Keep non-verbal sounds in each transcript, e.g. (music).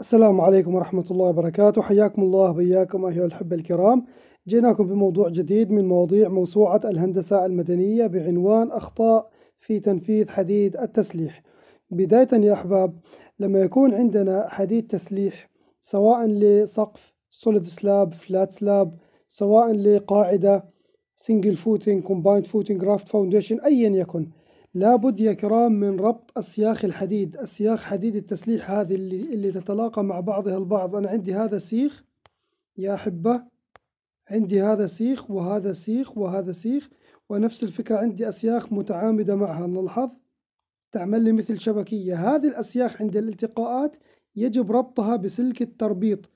السلام عليكم ورحمة الله وبركاته حياكم الله وإياكم أيها الأحبة الكرام جئناكم بموضوع جديد من مواضيع موسوعة الهندسة المدنية بعنوان أخطاء في تنفيذ حديد التسليح بداية يا أحباب لما يكون عندنا حديد تسليح سواء لسقف سوليد سلاب فلات سلاب سواء لقاعدة سنجل فوتينج كومبايند فوتينج رافت فاونديشن أيا يكن لابد يا كرام من ربط أسياخ الحديد أسياخ حديد التسليح هذه اللي, اللي تتلاقى مع بعضها البعض أنا عندي هذا سيخ يا أحبة عندي هذا سيخ وهذا سيخ وهذا سيخ ونفس الفكرة عندي أسياخ متعامدة معها نلحظ تعمل لي مثل شبكية هذه الأسياخ عند الالتقاءات يجب ربطها بسلك التربيط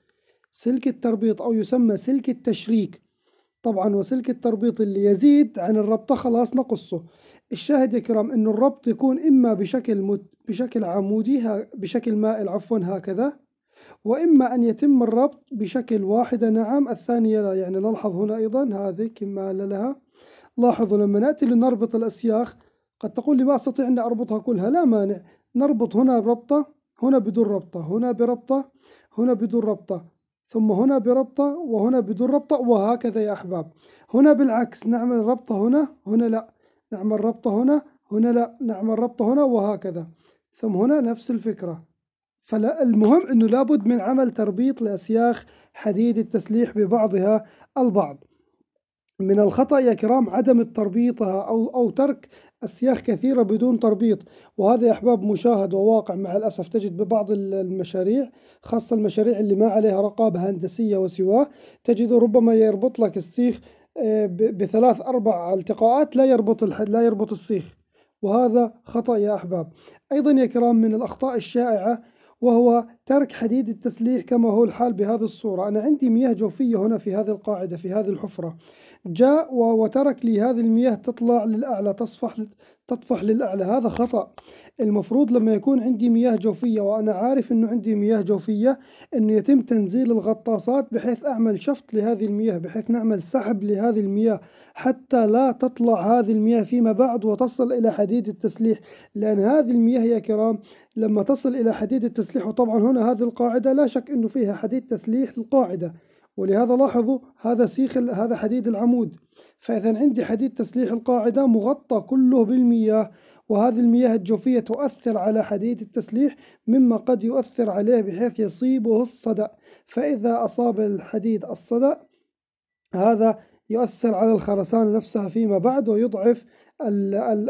سلك التربيط أو يسمى سلك التشريك طبعا وسلك التربيط اللي يزيد عن الربطة خلاص نقصه الشاهد يا كرام انه الربط يكون اما بشكل مت بشكل عمودي بشكل مائل عفوا هكذا واما ان يتم الربط بشكل واحدة نعم الثانية لا يعني نلحظ هنا ايضا هذه كما لها لاحظوا لما ناتي لنربط الاسياخ قد تقول لي ما استطيع ان اربطها كلها لا مانع نربط هنا بربطة هنا بدون ربطة هنا بربطة هنا بدون ربطة ثم هنا بربطة وهنا بدون ربطة وهكذا يا أحباب هنا بالعكس نعمل ربطة هنا هنا لا نعمل ربطه هنا هنا لا نعمل ربطه هنا وهكذا ثم هنا نفس الفكرة فالمهم أنه لابد من عمل تربيط لأسياخ حديد التسليح ببعضها البعض من الخطأ يا كرام عدم تربيطها أو, أو ترك أسياخ كثيرة بدون تربيط وهذا يا أحباب مشاهد وواقع مع الأسف تجد ببعض المشاريع خاصة المشاريع اللي ما عليها رقابة هندسية وسواه تجد ربما يربط لك السيخ بثلاث أربع التقاءات لا يربط لا يربط السيخ وهذا خطأ يا أحباب أيضا يا كرام من الأخطاء الشائعة وهو ترك حديد التسليح كما هو الحال بهذه الصورة أنا عندي مياه جوفية هنا في هذه القاعدة في هذه الحفرة جاء وترك لي هذه المياه تطلع للأعلى تصفح تطفح للأعلى هذا خطأ المفروض لما يكون عندي مياه جوفية وأنا عارف أنه عندي مياه جوفية أنه يتم تنزيل الغطاسات بحيث أعمل شفط لهذه المياه بحيث نعمل سحب لهذه المياه حتى لا تطلع هذه المياه فيما بعد وتصل إلى حديد التسليح لأن هذه المياه يا كرام لما تصل إلى حديد التسليح وطبعا هنا هذه القاعدة لا شك أنه فيها حديد تسليح القاعدة ولهذا لاحظوا هذا سيخ هذا حديد العمود فإذا عندي حديد تسليح القاعدة مغطى كله بالمياه وهذه المياه الجوفية تؤثر على حديد التسليح مما قد يؤثر عليه بحيث يصيبه الصدأ فإذا أصاب الحديد الصدأ هذا يؤثر على الخرسانة نفسها فيما بعد ويضعف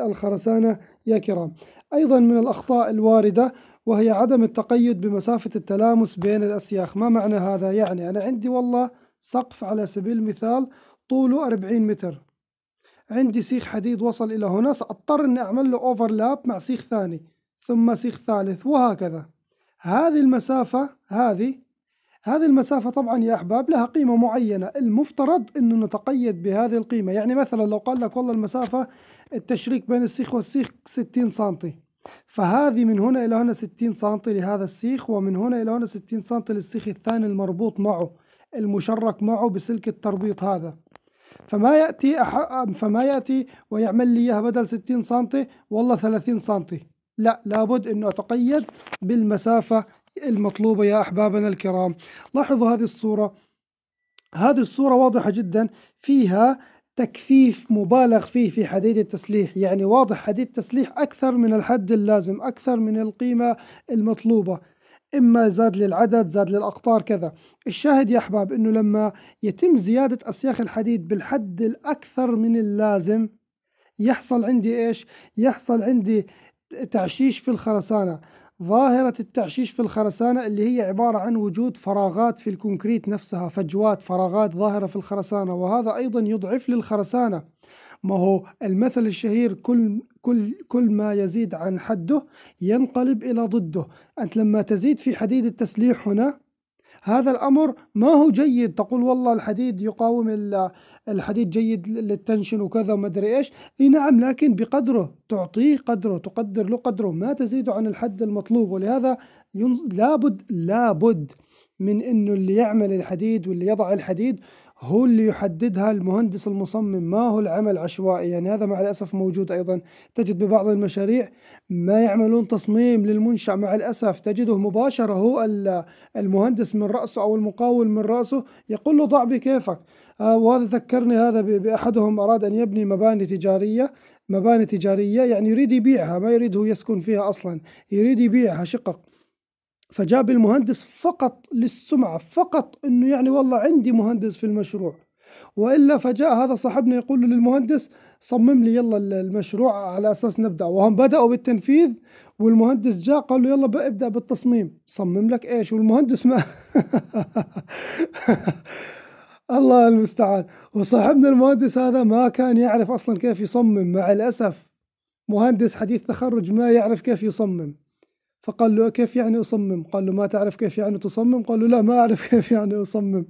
الخرسانة يا كرام أيضا من الأخطاء الواردة وهي عدم التقيد بمسافة التلامس بين الأسياخ ما معنى هذا يعني أنا عندي والله سقف على سبيل المثال طوله 40 متر عندي سيخ حديد وصل إلى هنا سأضطر أني أعمل له أوفرلاب مع سيخ ثاني ثم سيخ ثالث وهكذا هذه المسافة هذه هذه المسافة طبعا يا أحباب لها قيمة معينة المفترض أنه نتقيد بهذه القيمة يعني مثلا لو قال لك والله المسافة التشريك بين السيخ والسيخ 60 سنتي فهذه من هنا إلى هنا 60 سنتي لهذا السيخ ومن هنا إلى هنا 60 سنتي للسيخ الثاني المربوط معه المشرك معه بسلك التربيط هذا فما يأتي أح... فما يأتي ويعمل لي إياها بدل 60 سم والله 30 سم لا لابد أنه أتقيد بالمسافة المطلوبة يا أحبابنا الكرام لاحظوا هذه الصورة هذه الصورة واضحة جدا فيها تكثيف مبالغ فيه في حديد التسليح يعني واضح حديد التسليح أكثر من الحد اللازم أكثر من القيمة المطلوبة إما زاد للعدد زاد للأقطار كذا الشاهد يا أحباب أنه لما يتم زيادة أسياخ الحديد بالحد الأكثر من اللازم يحصل عندي إيش؟ يحصل عندي تعشيش في الخرسانة ظاهرة التعشيش في الخرسانة اللي هي عبارة عن وجود فراغات في الكونكريت نفسها فجوات فراغات ظاهرة في الخرسانة وهذا أيضا يضعف للخرسانة ما هو المثل الشهير كل كل كل ما يزيد عن حده ينقلب إلى ضده أنت لما تزيد في حديد التسليح هنا هذا الأمر ما هو جيد تقول والله الحديد يقاوم الحديد جيد للتنشن وكذا وما أدري إيش إي نعم لكن بقدره تعطيه قدره تقدر له قدره ما تزيده عن الحد المطلوب ولهذا لابد لابد من انه اللي يعمل الحديد واللي يضع الحديد هو اللي يحددها المهندس المصمم ما هو العمل عشوائي يعني هذا مع الأسف موجود أيضا تجد ببعض المشاريع ما يعملون تصميم للمنشأ مع الأسف تجده مباشرة هو المهندس من رأسه أو المقاول من رأسه يقول له ضع بكيفك آه، وهذا ذكرني هذا بأحدهم أراد أن يبني مباني تجارية مباني تجارية يعني يريد يبيعها ما يريد هو يسكن فيها أصلا يريد يبيعها شقق فجاب المهندس فقط للسمعة فقط أنه يعني والله عندي مهندس في المشروع وإلا فجاء هذا صاحبنا يقول للمهندس صمم لي يلا المشروع على أساس نبدأ وهم بدأوا بالتنفيذ والمهندس جاء قال له يلا ابدأ بالتصميم صمم لك إيش والمهندس ما (laughs) الله المستعان وصاحبنا المهندس هذا ما كان يعرف أصلا كيف يصمم مع الأسف مهندس حديث تخرج ما يعرف كيف يصمم فقال له كيف يعني أصمم قال له ما تعرف كيف يعني تصمم قال له لا ما أعرف (laughs) كيف يعني أصمم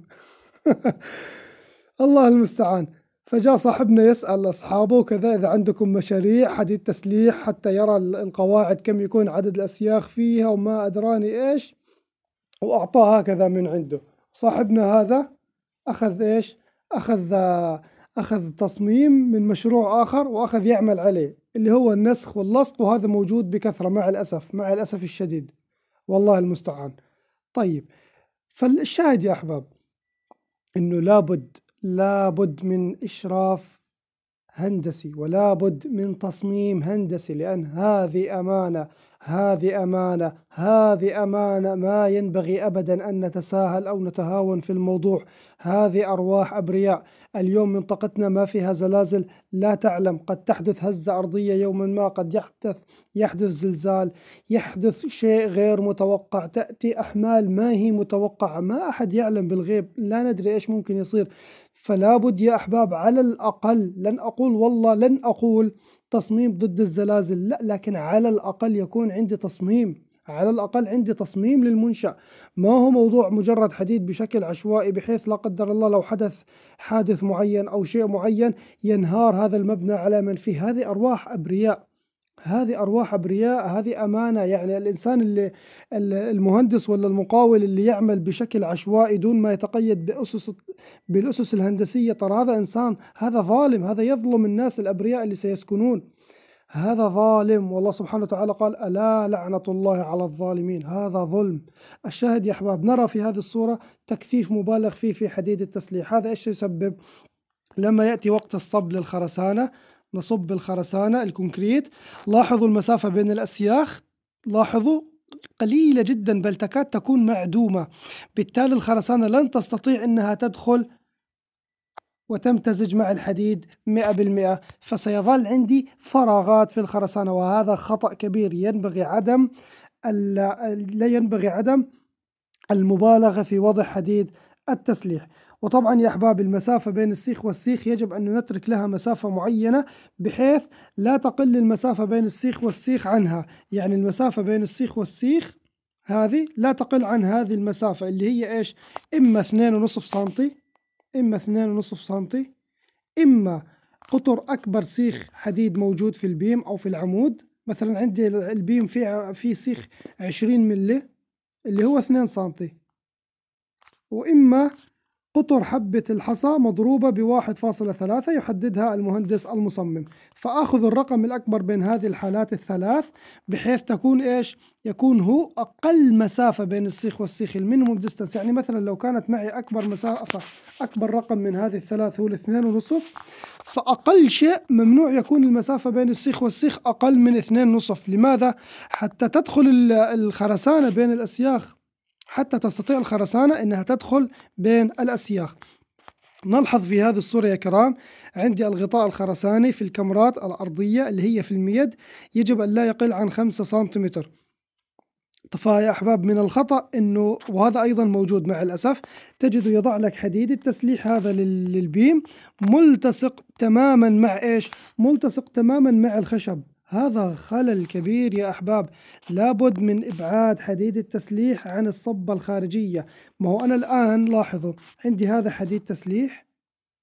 (laughs) الله المستعان فجاء صاحبنا يسأل أصحابه وكذا إذا عندكم مشاريع حديد تسليح حتى يرى القواعد كم يكون عدد الأسياخ فيها وما أدراني إيش وأعطاه هكذا من عنده صاحبنا هذا أخذ إيش أخذ أخذ تصميم من مشروع آخر وأخذ يعمل عليه اللي هو النسخ واللصق وهذا موجود بكثرة مع الأسف مع الأسف الشديد والله المستعان طيب فالشاهد يا أحباب أنه لابد لابد من إشراف هندسي ولابد من تصميم هندسي لأن هذه أمانة هذه أمانة هذه أمانة ما ينبغي أبدا أن نتساهل أو نتهاون في الموضوع هذه أرواح أبرياء اليوم منطقتنا ما فيها زلازل لا تعلم قد تحدث هزة أرضية يوما ما قد يحدث يحدث زلزال يحدث شيء غير متوقع تأتي أحمال ما هي متوقعة ما أحد يعلم بالغيب لا ندري إيش ممكن يصير فلا بد يا أحباب على الأقل لن أقول والله لن أقول تصميم ضد الزلازل لا لكن على الأقل يكون عندي تصميم على الأقل عندي تصميم للمنشأ ما هو موضوع مجرد حديد بشكل عشوائي بحيث لا قدر الله لو حدث حادث معين أو شيء معين ينهار هذا المبنى على من فيه هذه أرواح أبرياء هذه أرواح أبرياء هذه أمانة يعني الإنسان اللي المهندس ولا المقاول اللي يعمل بشكل عشوائي دون ما يتقيد بأسس بالأسس الهندسية ترى هذا إنسان هذا ظالم هذا يظلم الناس الأبرياء اللي سيسكنون هذا ظالم والله سبحانه وتعالى قال ألا لعنة الله على الظالمين هذا ظلم الشاهد يا أحباب نرى في هذه الصورة تكثيف مبالغ فيه في حديد التسليح هذا إيش يسبب لما يأتي وقت الصب للخرسانة نصب الخرسانة الكونكريت لاحظوا المسافة بين الأسياخ لاحظوا قليلة جدا بل تكاد تكون معدومة بالتالي الخرسانة لن تستطيع أنها تدخل وتمتزج مع الحديد 100% فسيظل عندي فراغات في الخرسانة وهذا خطأ كبير ينبغي عدم لا ينبغي عدم المبالغة في وضع حديد التسليح وطبعا يا أحباب المسافة بين السيخ والسيخ يجب أن نترك لها مسافة معينة بحيث لا تقل المسافة بين السيخ والسيخ عنها يعني المسافة بين السيخ والسيخ هذه لا تقل عن هذه المسافة اللي هي إيش إما 2.5 سنتي إما 2.5 سنتي إما قطر أكبر سيخ حديد موجود في البيم أو في العمود مثلا عندي البيم فيه في سيخ 20 ملي اللي هو 2 سنتي وإما قطر حبة الحصى مضروبة بواحد فاصلة ثلاثة يحددها المهندس المصمم فأخذ الرقم الأكبر بين هذه الحالات الثلاث بحيث تكون إيش يكون هو أقل مسافة بين السيخ والسيخ المينيموم ديستانس يعني مثلا لو كانت معي أكبر مسافة أكبر رقم من هذه الثلاث هو الاثنين ونصف فأقل شيء ممنوع يكون المسافة بين السيخ والسيخ أقل من اثنين نصف لماذا؟ حتى تدخل الخرسانة بين الأسياخ حتى تستطيع الخرسانة أنها تدخل بين الأسياخ نلحظ في هذه الصورة يا كرام عندي الغطاء الخرساني في الكمرات الأرضية اللي هي في الميد يجب أن لا يقل عن 5 سنتيمتر طفايا أحباب من الخطأ أنه وهذا أيضا موجود مع الأسف تجد يضع لك حديد التسليح هذا للبيم ملتصق تماما مع إيش ملتصق تماما مع الخشب هذا خلل كبير يا أحباب لابد من إبعاد حديد التسليح عن الصبة الخارجية ما هو أنا الآن لاحظوا عندي هذا حديد تسليح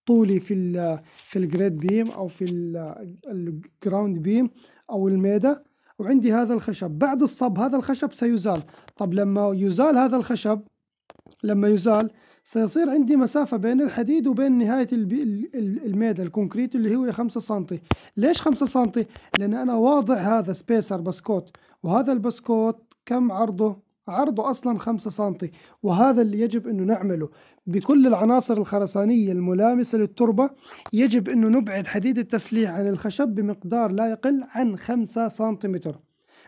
طولي في الـ في الجريد بيم أو في الجراوند بيم أو الميدة وعندي هذا الخشب بعد الصب هذا الخشب سيزال طب لما يزال هذا الخشب لما يزال سيصير عندي مسافة بين الحديد وبين نهاية الميدة الكونكريت اللي هو 5 سنتي ليش 5 سنتي؟ لأن أنا واضع هذا سبيسر بسكوت وهذا البسكوت كم عرضه؟ عرضه أصلا 5 سنتي وهذا اللي يجب أنه نعمله بكل العناصر الخرسانية الملامسة للتربة يجب أنه نبعد حديد التسليح عن الخشب بمقدار لا يقل عن 5 سنتيمتر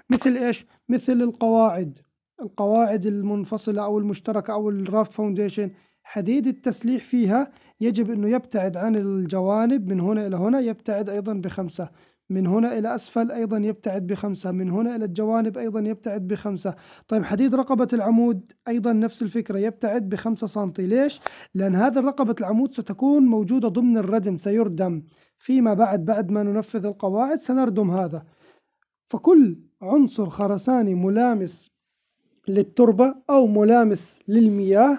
مثل إيش؟ مثل القواعد القواعد المنفصلة أو المشتركة أو الرافت فاونديشن حديد التسليح فيها يجب أنه يبتعد عن الجوانب من هنا إلى هنا يبتعد أيضا بخمسة من هنا إلى أسفل أيضا يبتعد بخمسة من هنا إلى الجوانب أيضا يبتعد بخمسة طيب حديد رقبة العمود أيضا نفس الفكرة يبتعد بخمسة سنتي ليش؟ لأن هذه رقبة العمود ستكون موجودة ضمن الردم سيردم فيما بعد بعد ما ننفذ القواعد سنردم هذا فكل عنصر خرساني ملامس للتربة أو ملامس للمياه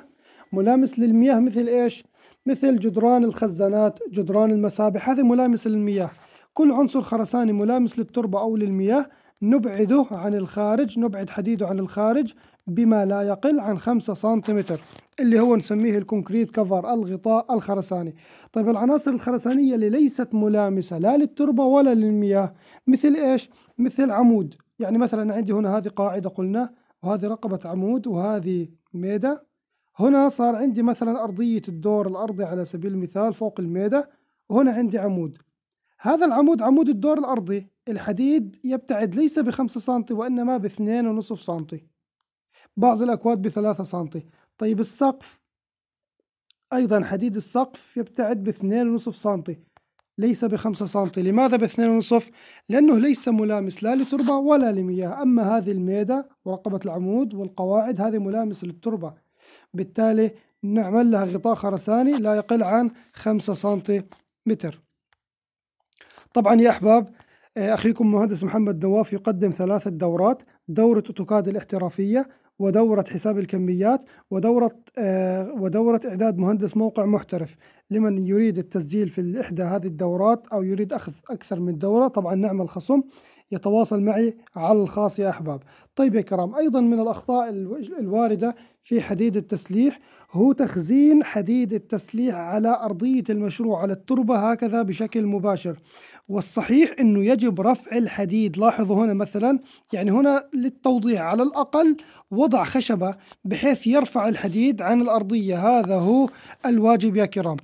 ملامس للمياه مثل إيش؟ مثل جدران الخزانات جدران المسابح هذه ملامس للمياه كل عنصر خرساني ملامس للتربة أو للمياه نبعده عن الخارج نبعد حديده عن الخارج بما لا يقل عن 5 سنتيمتر اللي هو نسميه الكونكريت كفر الغطاء الخرساني طيب العناصر الخرسانية اللي ليست ملامسة لا للتربة ولا للمياه مثل إيش؟ مثل عمود يعني مثلا عندي هنا هذه قاعدة قلنا وهذه رقبة عمود وهذه ميدة هنا صار عندي مثلا أرضية الدور الأرضي على سبيل المثال فوق الميدة وهنا عندي عمود هذا العمود عمود الدور الأرضي الحديد يبتعد ليس بخمسة سنتي وإنما باثنين ونصف سنتي بعض الأكواد بثلاثة سنتي طيب السقف أيضا حديد السقف يبتعد باثنين ونصف سنتي ليس بخمسة سنتي لماذا باثنين ونصف؟ لأنه ليس ملامس لا لتربة ولا لمياه أما هذه الميدة ورقبة العمود والقواعد هذه ملامس للتربة بالتالي نعمل لها غطاء خرساني لا يقل عن خمسة سنتي متر طبعا يا أحباب آه، أخيكم مهندس محمد نواف يقدم ثلاثة دورات دورة أوتوكاد الاحترافية ودورة حساب الكميات ودورة آه ودورة إعداد مهندس موقع محترف لمن يريد التسجيل في إحدى هذه الدورات أو يريد أخذ أكثر من دورة طبعا نعمل خصم يتواصل معي على الخاص يا أحباب طيب يا كرام أيضا من الأخطاء الواردة في حديد التسليح هو تخزين حديد التسليح على أرضية المشروع على التربة هكذا بشكل مباشر والصحيح أنه يجب رفع الحديد لاحظوا هنا مثلا يعني هنا للتوضيح على الأقل وضع خشبة بحيث يرفع الحديد عن الأرضية هذا هو الواجب يا كرام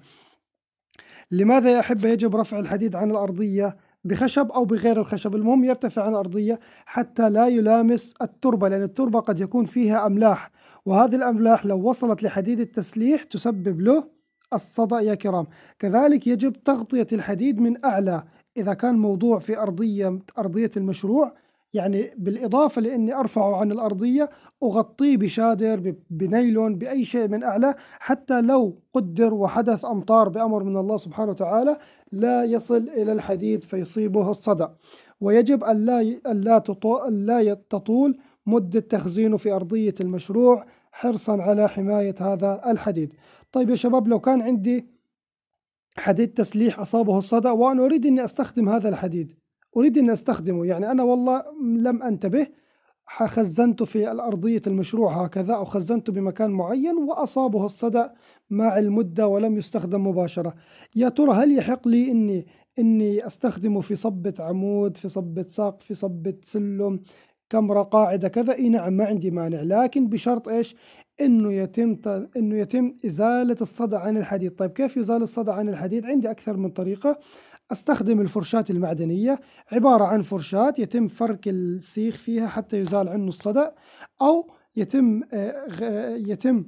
لماذا يا أحبة يجب رفع الحديد عن الأرضية؟ بخشب أو بغير الخشب المهم يرتفع عن الأرضية حتى لا يلامس التربة لأن التربة قد يكون فيها أملاح وهذه الأملاح لو وصلت لحديد التسليح تسبب له الصدأ يا كرام كذلك يجب تغطية الحديد من أعلى إذا كان موضوع في أرضية أرضية المشروع يعني بالإضافة لأني أرفعه عن الأرضية أغطيه بشادر بنيلون بأي شيء من أعلى حتى لو قدر وحدث أمطار بأمر من الله سبحانه وتعالى لا يصل إلى الحديد فيصيبه الصدأ ويجب ألا ألا تطول مدة تخزينه في أرضية المشروع حرصا على حماية هذا الحديد طيب يا شباب لو كان عندي حديد تسليح أصابه الصدأ وأنا أريد أني أستخدم هذا الحديد أريد أن أستخدمه يعني أنا والله لم أنتبه خزنته في الأرضية المشروع هكذا أو خزنته بمكان معين وأصابه الصدأ مع المدة ولم يستخدم مباشرة يا ترى هل يحق لي أني اني استخدمه في صبة عمود في صبة ساق في صبة سلم كاميرا قاعده كذا اي نعم ما عندي مانع لكن بشرط ايش انه يتم انه يتم ازاله الصدى عن الحديد طيب كيف يزال الصدى عن الحديد عندي اكثر من طريقه استخدم الفرشاة المعدنية عبارة عن فرشاة يتم فرك السيخ فيها حتى يزال عنه الصدى أو يتم آه، يتم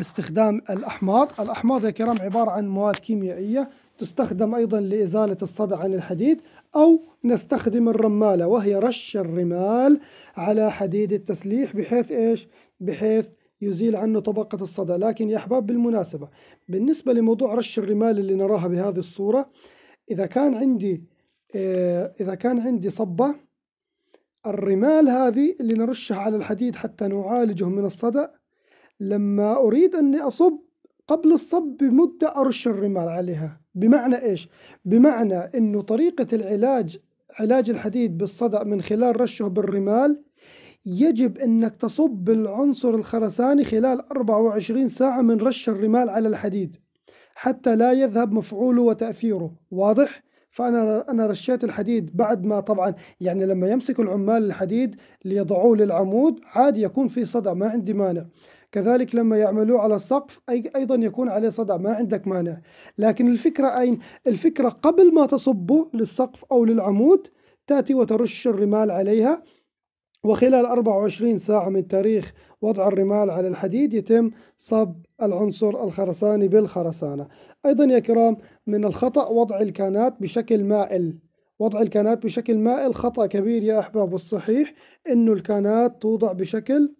استخدام الأحماض الأحماض يا كرام عبارة عن مواد كيميائية تستخدم أيضا لإزالة الصدى عن الحديد أو نستخدم الرمالة وهي رش الرمال على حديد التسليح بحيث إيش؟ بحيث يزيل عنه طبقة الصدى لكن يا أحباب بالمناسبة بالنسبة لموضوع رش الرمال اللي نراها بهذه الصورة إذا كان عندي آه، إذا كان عندي صبة الرمال هذه اللي نرشها على الحديد حتى نعالجه من الصدى لما أريد أني أصب قبل الصب بمدة أرش الرمال عليها بمعنى إيش؟ بمعنى أنه طريقة العلاج علاج الحديد بالصدأ من خلال رشه بالرمال يجب أنك تصب العنصر الخرساني خلال 24 ساعة من رش الرمال على الحديد حتى لا يذهب مفعوله وتأثيره واضح؟ فأنا أنا رشيت الحديد بعد ما طبعا يعني لما يمسك العمال الحديد ليضعوه للعمود عادي يكون في صدأ ما عندي مانع كذلك لما يعملوه على السقف أي أيضا يكون عليه صدى ما عندك مانع لكن الفكرة أين؟ الفكرة قبل ما تصبه للسقف أو للعمود تأتي وترش الرمال عليها وخلال 24 ساعة من تاريخ وضع الرمال على الحديد يتم صب العنصر الخرساني بالخرسانة أيضا يا كرام من الخطأ وضع الكانات بشكل مائل وضع الكانات بشكل مائل خطأ كبير يا أحباب الصحيح أنه الكانات توضع بشكل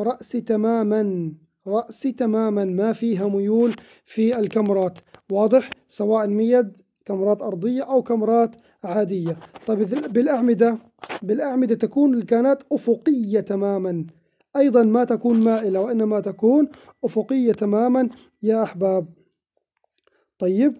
رأس تماما رأس تماما ما فيها ميول في الكاميرات واضح سواء ميد كاميرات أرضية أو كاميرات عادية طيب بالأعمدة بالأعمدة تكون الكانات أفقية تماما أيضا ما تكون مائلة وإنما تكون أفقية تماما يا أحباب طيب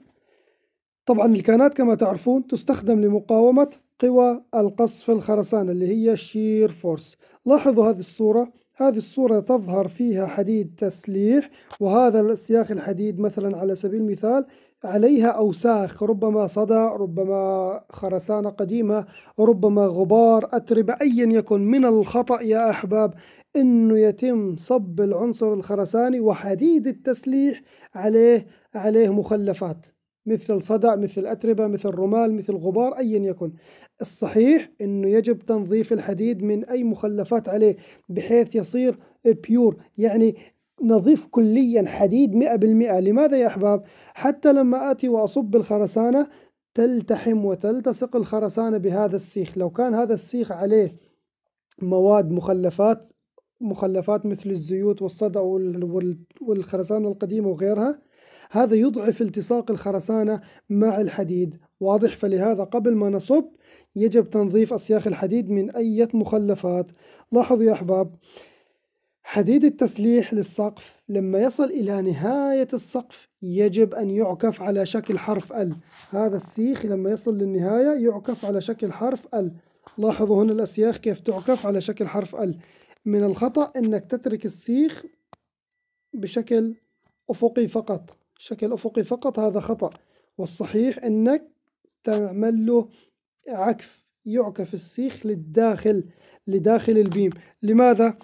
طبعا الكانات كما تعرفون تستخدم لمقاومة قوى القصف الخرسانة اللي هي الشير فورس لاحظوا هذه الصورة هذه الصورة تظهر فيها حديد تسليح وهذا السياخ الحديد مثلا على سبيل المثال عليها أوساخ ربما صدى ربما خرسانة قديمة ربما غبار أتربة أيا يكن من الخطأ يا أحباب أنه يتم صب العنصر الخرساني وحديد التسليح عليه عليه مخلفات مثل صدى مثل أتربة مثل رمال مثل غبار أيا يكن الصحيح أنه يجب تنظيف الحديد من أي مخلفات عليه بحيث يصير بيور يعني نظيف كليا حديد 100% لماذا يا أحباب؟ حتى لما آتي وأصب الخرسانة تلتحم وتلتصق الخرسانة بهذا السيخ لو كان هذا السيخ عليه مواد مخلفات مخلفات مثل الزيوت والصدأ والخرسانة القديمة وغيرها هذا يضعف التصاق الخرسانة مع الحديد واضح فلهذا قبل ما نصب يجب تنظيف أسياخ الحديد من أي مخلفات لاحظوا يا أحباب حديد التسليح للسقف لما يصل إلى نهاية السقف يجب أن يعكف على شكل حرف ال هذا السيخ لما يصل للنهاية يعكف على شكل حرف ال لاحظوا هنا الأسياخ كيف تعكف على شكل حرف ال من الخطأ أنك تترك السيخ بشكل أفقي فقط شكل أفقي فقط هذا خطأ والصحيح أنك تعمل له عكف يعكف السيخ للداخل لداخل البيم لماذا؟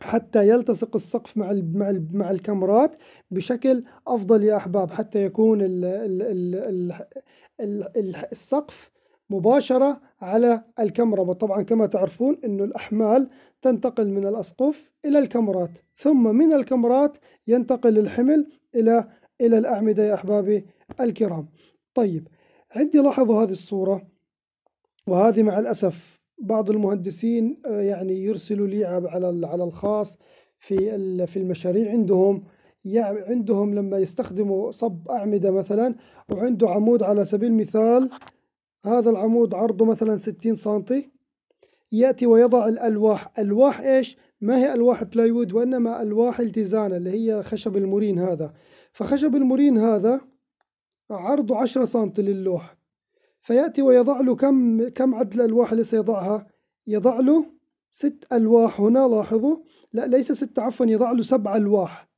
حتى يلتصق السقف مع مع مع الكاميرات بشكل افضل يا احباب حتى يكون ال ال ال ال الـ الـ السقف مباشره على الكاميرا وطبعا كما تعرفون انه الاحمال تنتقل من الاسقف الى الكاميرات ثم من الكاميرات ينتقل الحمل الى الى الاعمده يا احبابي الكرام طيب عندي لاحظوا هذه الصورة وهذه مع الأسف بعض المهندسين آه، يعني يرسلوا لي على على الخاص في في المشاريع عندهم يعني عندهم لما يستخدموا صب أعمدة مثلا وعنده عمود على سبيل المثال هذا العمود عرضه مثلا 60 سنتي يأتي ويضع الألواح ألواح إيش؟ ما هي ألواح بلايوود وإنما ألواح التزانة اللي هي خشب المورين هذا فخشب المورين هذا عرضه 10 سم للوح فيأتي ويضع له كم كم عدد الألواح اللي سيضعها يضع له ست ألواح هنا لاحظوا لا ليس ست عفوا يضع له سبع ألواح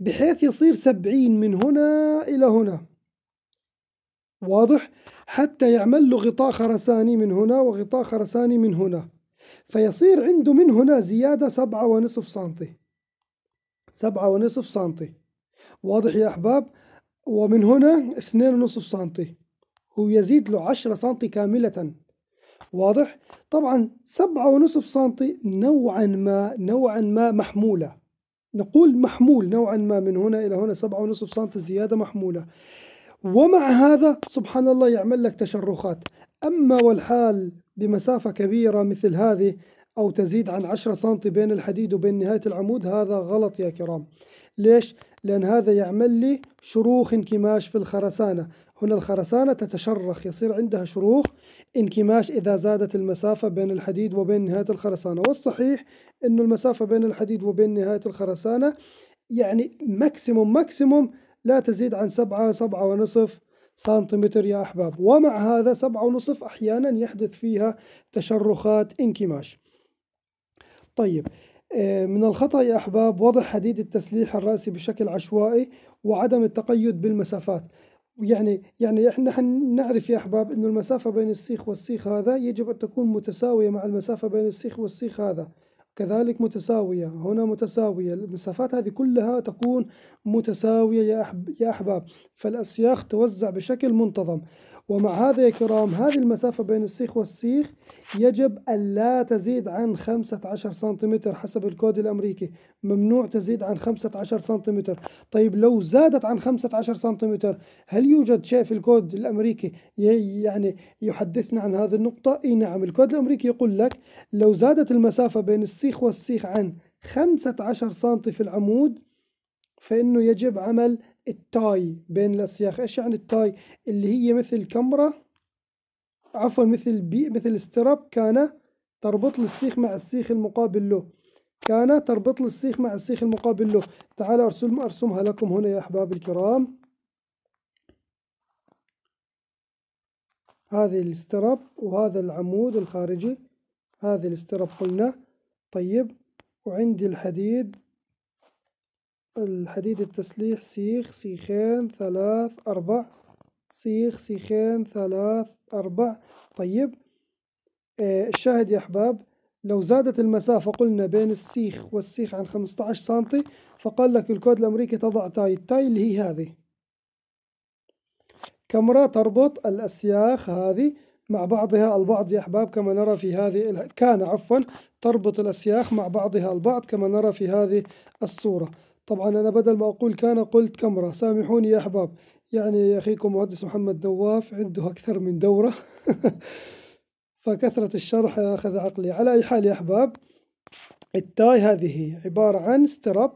بحيث يصير سبعين من هنا إلى هنا واضح حتى يعمل له غطاء خرساني من هنا وغطاء خرساني من هنا فيصير عنده من هنا زيادة سبعة ونصف سنتي سبعة ونصف سنتي واضح يا أحباب ومن هنا اثنين ونصف سنتي يزيد له عشرة سنتي كاملة واضح؟ طبعا سبعة ونصف سنتي نوعا ما نوعا ما محمولة نقول محمول نوعا ما من هنا إلى هنا سبعة ونصف سنتي زيادة محمولة ومع هذا سبحان الله يعمل لك تشرخات أما والحال بمسافة كبيرة مثل هذه أو تزيد عن 10 سم بين الحديد وبين نهاية العمود هذا غلط يا كرام ليش؟ لأن هذا يعمل لي شروخ انكماش في الخرسانة هنا الخرسانة تتشرخ يصير عندها شروخ انكماش إذا زادت المسافة بين الحديد وبين نهاية الخرسانة والصحيح أن المسافة بين الحديد وبين نهاية الخرسانة يعني ماكسيموم ماكسيموم لا تزيد عن سبعة سبعة ونصف سنتيمتر يا أحباب ومع هذا سبعة ونصف أحيانا يحدث فيها تشرخات انكماش طيب آه، من الخطأ يا أحباب وضع حديد التسليح الرأسي بشكل عشوائي وعدم التقيد بالمسافات يعني يعني احنا نعرف يا احباب انه المسافه بين السيخ والسيخ هذا يجب ان تكون متساويه مع المسافه بين السيخ والسيخ هذا كذلك متساويه هنا متساويه المسافات هذه كلها تكون متساويه يا احباب فالاسياخ توزع بشكل منتظم ومع هذا يا كرام هذه المسافة بين السيخ والسيخ يجب ألا تزيد عن 15 سنتيمتر حسب الكود الأمريكي ممنوع تزيد عن 15 سنتيمتر طيب لو زادت عن 15 سنتيمتر هل يوجد شيء في الكود الأمريكي يعني يحدثنا عن هذه النقطة؟ إي نعم الكود الأمريكي يقول لك لو زادت المسافة بين السيخ والسيخ عن 15 سنتي في العمود فإنه يجب عمل التاي بين الأسياخ إيش يعني التاي اللي هي مثل كمرة عفوا مثل بي مثل استراب كان تربط السيخ مع السيخ المقابل له كان تربط السيخ مع السيخ المقابل له تعال أرسم أرسمها لكم هنا يا أحباب الكرام هذه الاستراب وهذا العمود الخارجي هذه الاستراب قلنا طيب وعندي الحديد الحديد التسليح سيخ سيخان ثلاث أربع سيخ سيخان ثلاث أربع طيب آه، الشاهد يا أحباب لو زادت المسافة قلنا بين السيخ والسيخ عن 15 سنتي فقال لك الكود الأمريكي تضع تاي التاي اللي هي هذه كاميرا تربط الأسياخ هذه مع بعضها البعض يا أحباب كما نرى في هذه كان عفوا تربط الأسياخ مع بعضها البعض كما نرى في هذه الصورة طبعا أنا بدل ما أقول كان قلت كاميرا سامحوني يا أحباب يعني أخيكم مهندس محمد نواف عنده أكثر من دورة (laughs) فكثرة الشرح أخذ عقلي على أي حال يا أحباب التاي هذه عبارة عن ستراب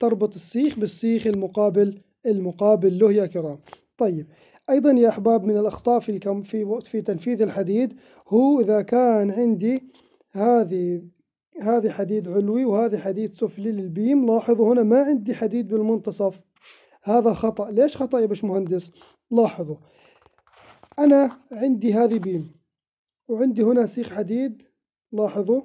تربط السيخ بالسيخ المقابل المقابل له يا كرام طيب أيضا يا أحباب من الأخطاء في الكم في في تنفيذ الحديد هو إذا كان عندي هذه هذه حديد علوي وهذه حديد سفلي للبيم لاحظوا هنا ما عندي حديد بالمنتصف هذا خطأ ليش خطأ يا باشمهندس لاحظوا أنا عندي هذه بيم وعندي هنا سيخ حديد لاحظوا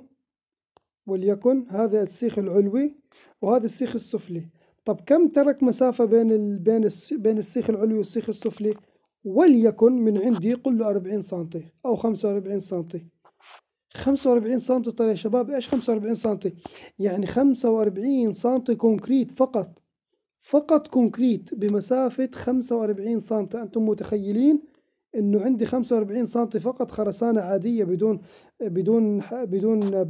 وليكن هذا السيخ العلوي وهذا السيخ السفلي طب كم ترك مسافة بين ال... بين الس... بين السيخ العلوي والسيخ السفلي وليكن من عندي قل له 40 سنتي أو 45 سنتي 45 سم ترى يا شباب ايش 45 سم يعني 45 سم كونكريت فقط فقط كونكريت بمسافة 45 سم انتم متخيلين انه عندي 45 سم فقط خرسانة عادية بدون بدون بدون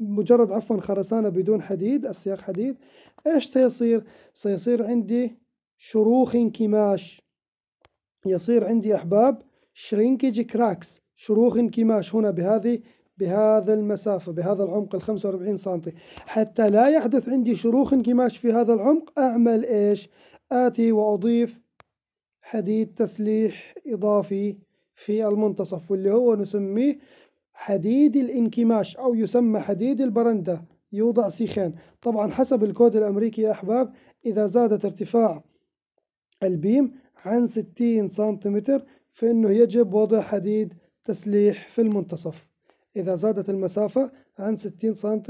مجرد عفوا خرسانة بدون حديد اسياق حديد ايش سيصير سيصير عندي شروخ انكماش يصير عندي احباب شرينكج كراكس شروخ انكماش هنا بهذه بهذا المسافة بهذا العمق ال 45 سنتي حتى لا يحدث عندي شروخ انكماش في هذا العمق أعمل إيش آتي وأضيف حديد تسليح إضافي في المنتصف واللي هو نسميه حديد الانكماش أو يسمى حديد البرندة يوضع سيخان طبعا حسب الكود الأمريكي يا أحباب إذا زادت ارتفاع البيم عن 60 سنتيمتر فإنه يجب وضع حديد تسليح في المنتصف إذا زادت المسافة عن 60 سم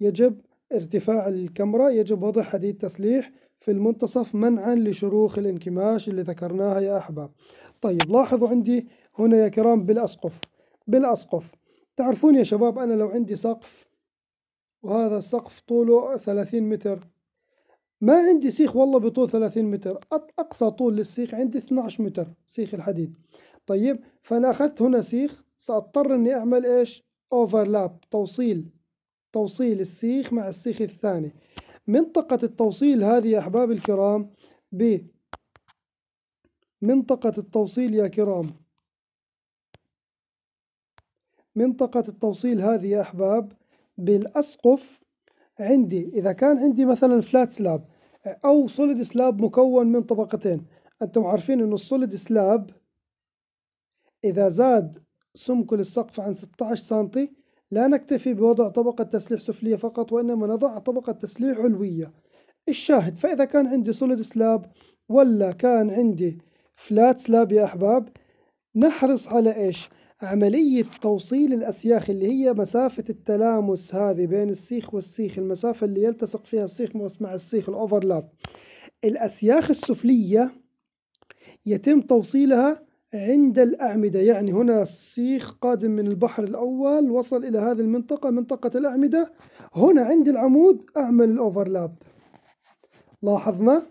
يجب ارتفاع الكاميرا يجب وضع حديد تسليح في المنتصف منعا لشروخ الانكماش اللي ذكرناها يا أحباب طيب لاحظوا عندي هنا يا كرام بالأسقف بالأسقف تعرفون يا شباب أنا لو عندي سقف وهذا السقف طوله 30 متر ما عندي سيخ والله بطول 30 متر أقصى طول للسيخ عندي 12 متر سيخ الحديد طيب فأنا أخذت هنا سيخ سأضطر أني أعمل إيش overlap توصيل توصيل السيخ مع السيخ الثاني منطقة التوصيل هذه يا أحباب الكرام ب منطقة التوصيل يا كرام منطقة التوصيل هذه يا أحباب بالأسقف عندي إذا كان عندي مثلا فلات سلاب أو سوليد سلاب مكون من طبقتين أنتم عارفين أن السوليد سلاب إذا زاد سمكل السقف عن 16 سم لا نكتفي بوضع طبقة تسليح سفلية فقط وإنما نضع طبقة تسليح علوية الشاهد فإذا كان عندي سوليد سلاب ولا كان عندي فلات سلاب يا أحباب نحرص على إيش عملية توصيل الأسياخ اللي هي مسافة التلامس هذه بين السيخ والسيخ المسافة اللي يلتصق فيها السيخ مع السيخ الأوفرلاب الأسياخ السفلية يتم توصيلها عند الأعمدة يعني هنا السيخ قادم من البحر الأول وصل إلى هذه المنطقة منطقة الأعمدة هنا عند العمود أعمل الأوفرلاب لاحظنا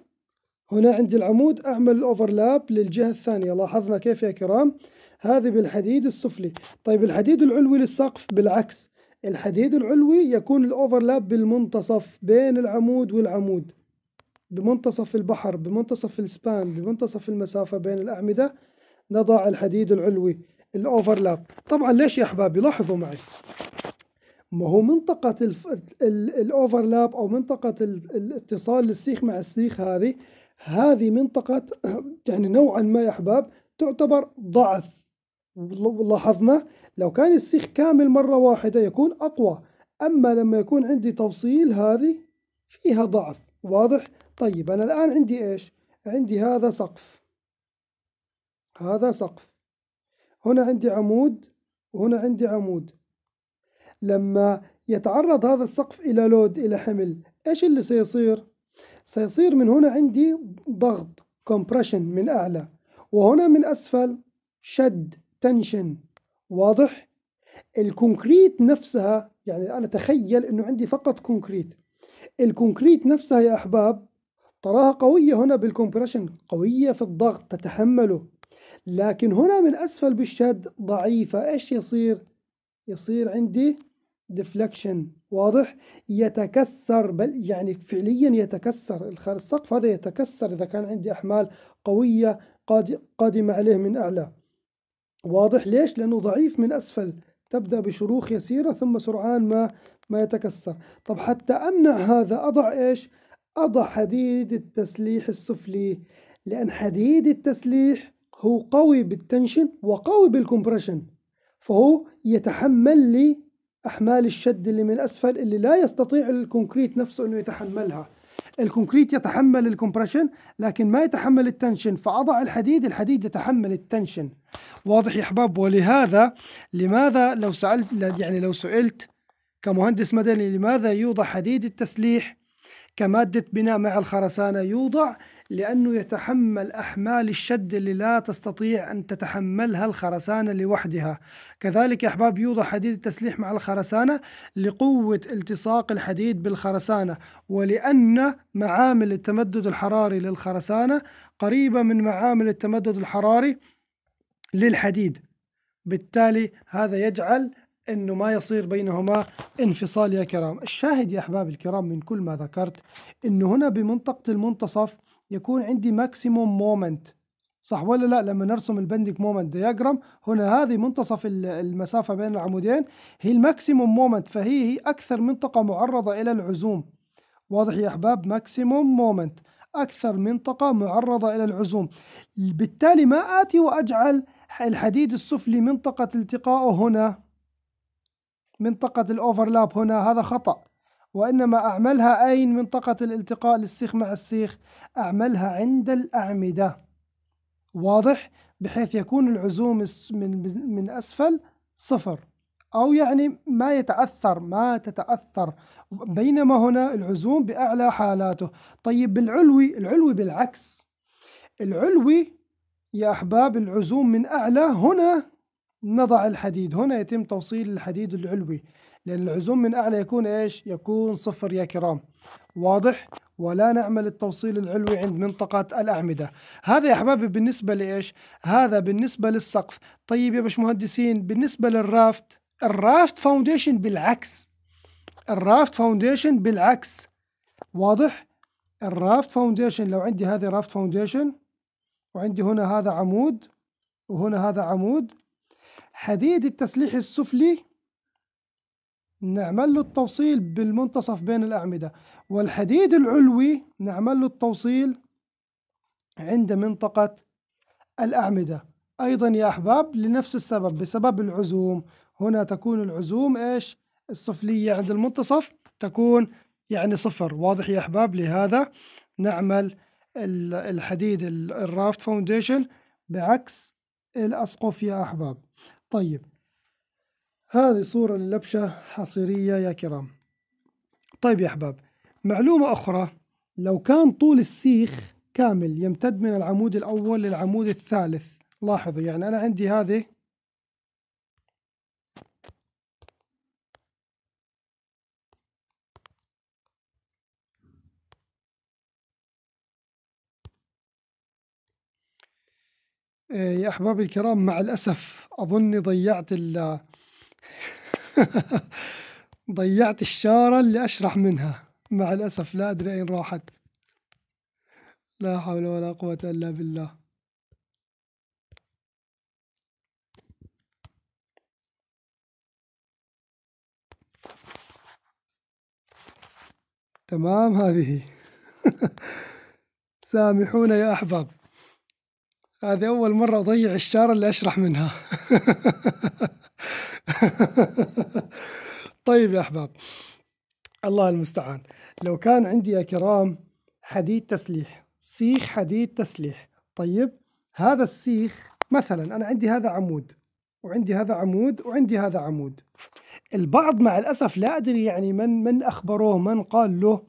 هنا عند العمود أعمل الأوفرلاب للجهة الثانية لاحظنا كيف يا كرام هذه بالحديد السفلي طيب الحديد العلوي للسقف بالعكس الحديد العلوي يكون الأوفرلاب بالمنتصف بين العمود والعمود بمنتصف البحر بمنتصف السبان بمنتصف المسافة بين الأعمدة نضع الحديد العلوي الأوفرلاب طبعا ليش يا أحبابي لاحظوا معي ما هو منطقة الأوفرلاب أو منطقة الاتصال للسيخ مع السيخ هذه هذه منطقة (clears throat) يعني نوعا ما يا أحباب تعتبر ضعف لاحظنا لو كان السيخ كامل مرة واحدة يكون أقوى أما لما يكون عندي توصيل هذه فيها ضعف واضح؟ طيب أنا الآن عندي إيش؟ عندي هذا سقف هذا سقف هنا عندي عمود وهنا عندي عمود لما يتعرض هذا السقف إلى لود إلى حمل إيش اللي سيصير؟ سيصير من هنا عندي ضغط compression من أعلى وهنا من أسفل شد تنشن واضح؟ الكونكريت نفسها يعني أنا تخيل أنه عندي فقط كونكريت الكونكريت نفسها يا أحباب تراها قوية هنا بالكمبريشن قوية في الضغط تتحمله لكن هنا من أسفل بالشد ضعيفة إيش يصير؟ يصير عندي ديفلكشن واضح؟ يتكسر بل يعني فعليا يتكسر السقف هذا يتكسر إذا كان عندي أحمال قوية قادمة عليه من أعلى واضح ليش؟ لأنه ضعيف من أسفل تبدأ بشروخ يسيرة ثم سرعان ما ما يتكسر طب حتى أمنع هذا أضع إيش؟ أضع حديد التسليح السفلي لأن حديد التسليح هو قوي بالتنشن وقوي بالكمبريشن فهو يتحمل لي أحمال الشد اللي من الأسفل اللي لا يستطيع الكونكريت نفسه أنه يتحملها الكونكريت يتحمل الكمبريشن لكن ما يتحمل التنشن فأضع الحديد الحديد يتحمل التنشن واضح يا أحباب ولهذا لماذا لو سألت يعني لو سئلت كمهندس مدني لماذا يوضع حديد التسليح كمادة بناء مع الخرسانة يوضع لأنه يتحمل أحمال الشد اللي لا تستطيع أن تتحملها الخرسانة لوحدها كذلك يا أحباب يوضع حديد التسليح مع الخرسانة لقوة التصاق الحديد بالخرسانة ولأن معامل التمدد الحراري للخرسانة قريبة من معامل التمدد الحراري للحديد بالتالي هذا يجعل أنه ما يصير بينهما انفصال يا كرام الشاهد يا أحباب الكرام من كل ما ذكرت أنه هنا بمنطقة المنتصف يكون عندي ماكسيموم مومنت صح ولا لا لما نرسم البندك مومنت دياجرام هنا هذه منتصف المسافة بين العمودين هي الماكسيموم مومنت فهي هي أكثر منطقة معرضة إلى العزوم واضح يا أحباب ماكسيموم مومنت أكثر منطقة معرضة إلى العزوم بالتالي ما آتي وأجعل الحديد السفلي منطقة التقائه هنا منطقة الأوفرلاب هنا هذا خطأ وإنما أعملها أين منطقة الالتقاء للسيخ مع السيخ أعملها عند الأعمدة واضح بحيث يكون العزوم من, من أسفل صفر أو يعني ما يتأثر ما تتأثر بينما هنا العزوم بأعلى حالاته طيب بالعلوي العلوي بالعكس العلوي يا أحباب العزوم من أعلى هنا نضع الحديد هنا يتم توصيل الحديد العلوي لأن العزوم من أعلى يكون إيش يكون صفر يا كرام واضح ولا نعمل التوصيل العلوي عند منطقة الأعمدة هذا يا أحبابي بالنسبة لإيش هذا بالنسبة للسقف طيب يا باشمهندسين بالنسبة للرافت الرافت فاونديشن بالعكس الرافت فاونديشن بالعكس واضح الرافت فاونديشن لو عندي هذه رافت فاونديشن وعندي هنا هذا عمود وهنا هذا عمود حديد التسليح السفلي نعمل له التوصيل بالمنتصف بين الأعمدة والحديد العلوي نعمل له التوصيل عند منطقة الأعمدة أيضا يا أحباب لنفس السبب بسبب العزوم هنا تكون العزوم إيش السفلية عند المنتصف تكون يعني صفر واضح يا أحباب لهذا نعمل الحديد الرافت فاونديشن بعكس الأسقف يا أحباب طيب هذه صورة للبشة حصيرية يا كرام طيب يا أحباب معلومة أخرى لو كان طول السيخ كامل يمتد من العمود الأول للعمود الثالث لاحظوا يعني أنا عندي هذه إيه، يا أحبابي الكرام مع الأسف اظني ضيعت ال (laughs) ضيعت الشارة اللي اشرح منها مع الاسف لا ادري اين راحت لا حول ولا قوة الا بالله تمام هذه (laughs) سامحونا يا احباب هذه أول مرة أضيع الشارة اللي أشرح منها (laughs) طيب يا أحباب الله المستعان لو كان عندي يا كرام حديد تسليح سيخ حديد تسليح طيب هذا السيخ مثلا أنا عندي هذا عمود وعندي هذا عمود وعندي هذا عمود البعض مع الأسف لا أدري يعني من من أخبروه من قال له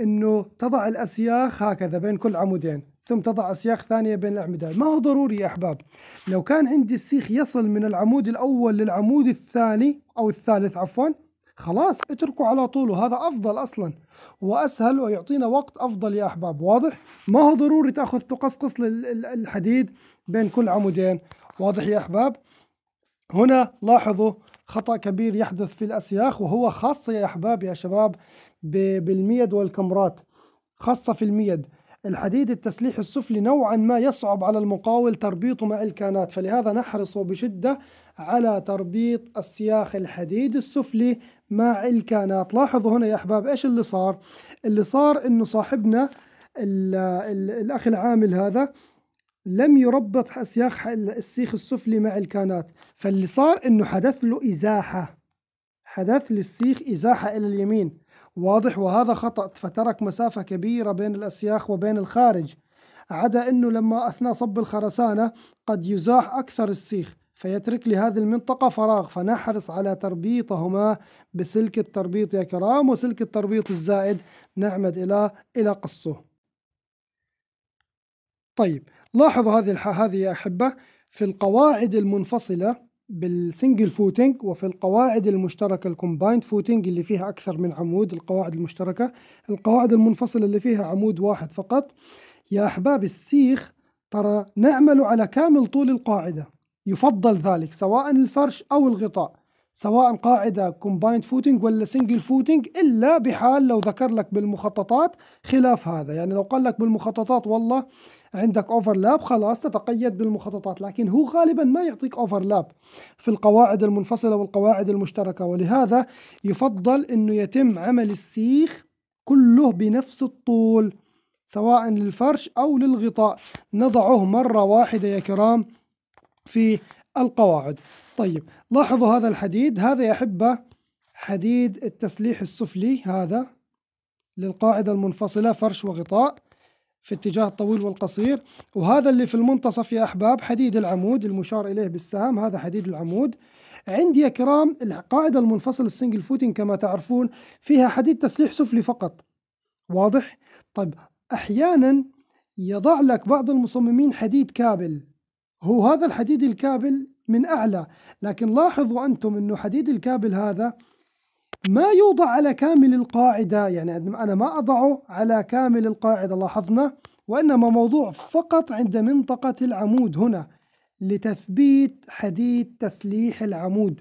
أنه تضع الأسياخ هكذا بين كل عمودين ثم تضع أسياخ ثانية بين الأعمدة ما هو ضروري يا أحباب لو كان عندي السيخ يصل من العمود الأول للعمود الثاني أو الثالث عفوا خلاص اتركه على طول وهذا أفضل أصلا وأسهل ويعطينا وقت أفضل يا أحباب واضح ما هو ضروري تأخذ تقصقص الحديد بين كل عمودين واضح يا أحباب هنا لاحظوا خطأ كبير يحدث في الأسياخ وهو خاصة يا أحباب يا شباب بالميد والكمرات خاصة في الميد الحديد التسليح السفلي نوعا ما يصعب على المقاول تربيطه مع الكانات فلهذا نحرص وبشدة على تربيط السياخ الحديد السفلي مع الكانات لاحظوا هنا يا أحباب إيش اللي صار اللي صار إنه صاحبنا الـ الـ الأخ العامل هذا لم يربط السياخ السيخ السفلي مع الكانات فاللي صار إنه حدث له إزاحة حدث للسيخ إزاحة إلى اليمين واضح وهذا خطأ فترك مسافة كبيرة بين الأسياخ وبين الخارج عدا أنه لما أثناء صب الخرسانة قد يزاح أكثر السيخ فيترك لهذه المنطقة فراغ فنحرص على تربيطهما بسلك التربيط يا كرام وسلك التربيط الزائد نعمد إلى إلى قصه طيب لاحظوا هذه هذه يا أحبة في القواعد المنفصلة بالسنجل فوتنج وفي القواعد المشتركة الكومبايند فوتنج اللي فيها أكثر من عمود القواعد المشتركة القواعد المنفصلة اللي فيها عمود واحد فقط يا أحباب السيخ ترى نعمل على كامل طول القاعدة يفضل ذلك سواء الفرش أو الغطاء سواء قاعدة كومبايند فوتنج ولا سنجل فوتنج إلا بحال لو ذكر لك بالمخططات خلاف هذا يعني لو قال لك بالمخططات والله عندك اوفرلاب خلاص تتقيد بالمخططات لكن هو غالبا ما يعطيك اوفرلاب في القواعد المنفصلة والقواعد المشتركة ولهذا يفضل انه يتم عمل السيخ كله بنفس الطول سواء للفرش أو للغطاء نضعه مرة واحدة يا كرام في القواعد طيب لاحظوا هذا الحديد هذا يا أحبة حديد التسليح السفلي هذا للقاعدة المنفصلة فرش وغطاء في اتجاه الطويل والقصير وهذا اللي في المنتصف يا أحباب حديد العمود المشار إليه بالسهم هذا حديد العمود عندي يا كرام القاعدة المنفصل السنجل فوتين كما تعرفون فيها حديد تسليح سفلي فقط واضح؟ طيب أحيانا يضع لك بعض المصممين حديد كابل هو هذا الحديد الكابل من أعلى لكن لاحظوا أنتم أنه حديد الكابل هذا ما يوضع على كامل القاعدة يعني أنا ما أضعه على كامل القاعدة لاحظنا وإنما موضوع فقط عند منطقة العمود هنا لتثبيت حديد تسليح العمود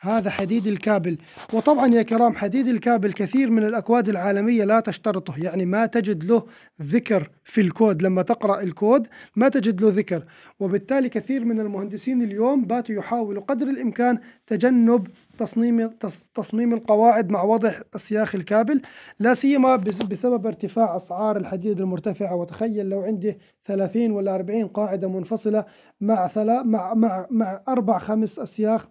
هذا حديد الكابل وطبعا يا كرام حديد الكابل كثير من الأكواد العالمية لا تشترطه يعني ما تجد له ذكر في الكود لما تقرأ الكود ما تجد له ذكر وبالتالي كثير من المهندسين اليوم باتوا يحاولوا قدر الإمكان تجنب تصميم تصميم القواعد مع وضع اسياخ الكابل لا سيما بسبب ارتفاع اسعار الحديد المرتفعه وتخيل لو عندي 30 ولا 40 قاعده منفصله مع مع مع مع اربع خمس اسياخ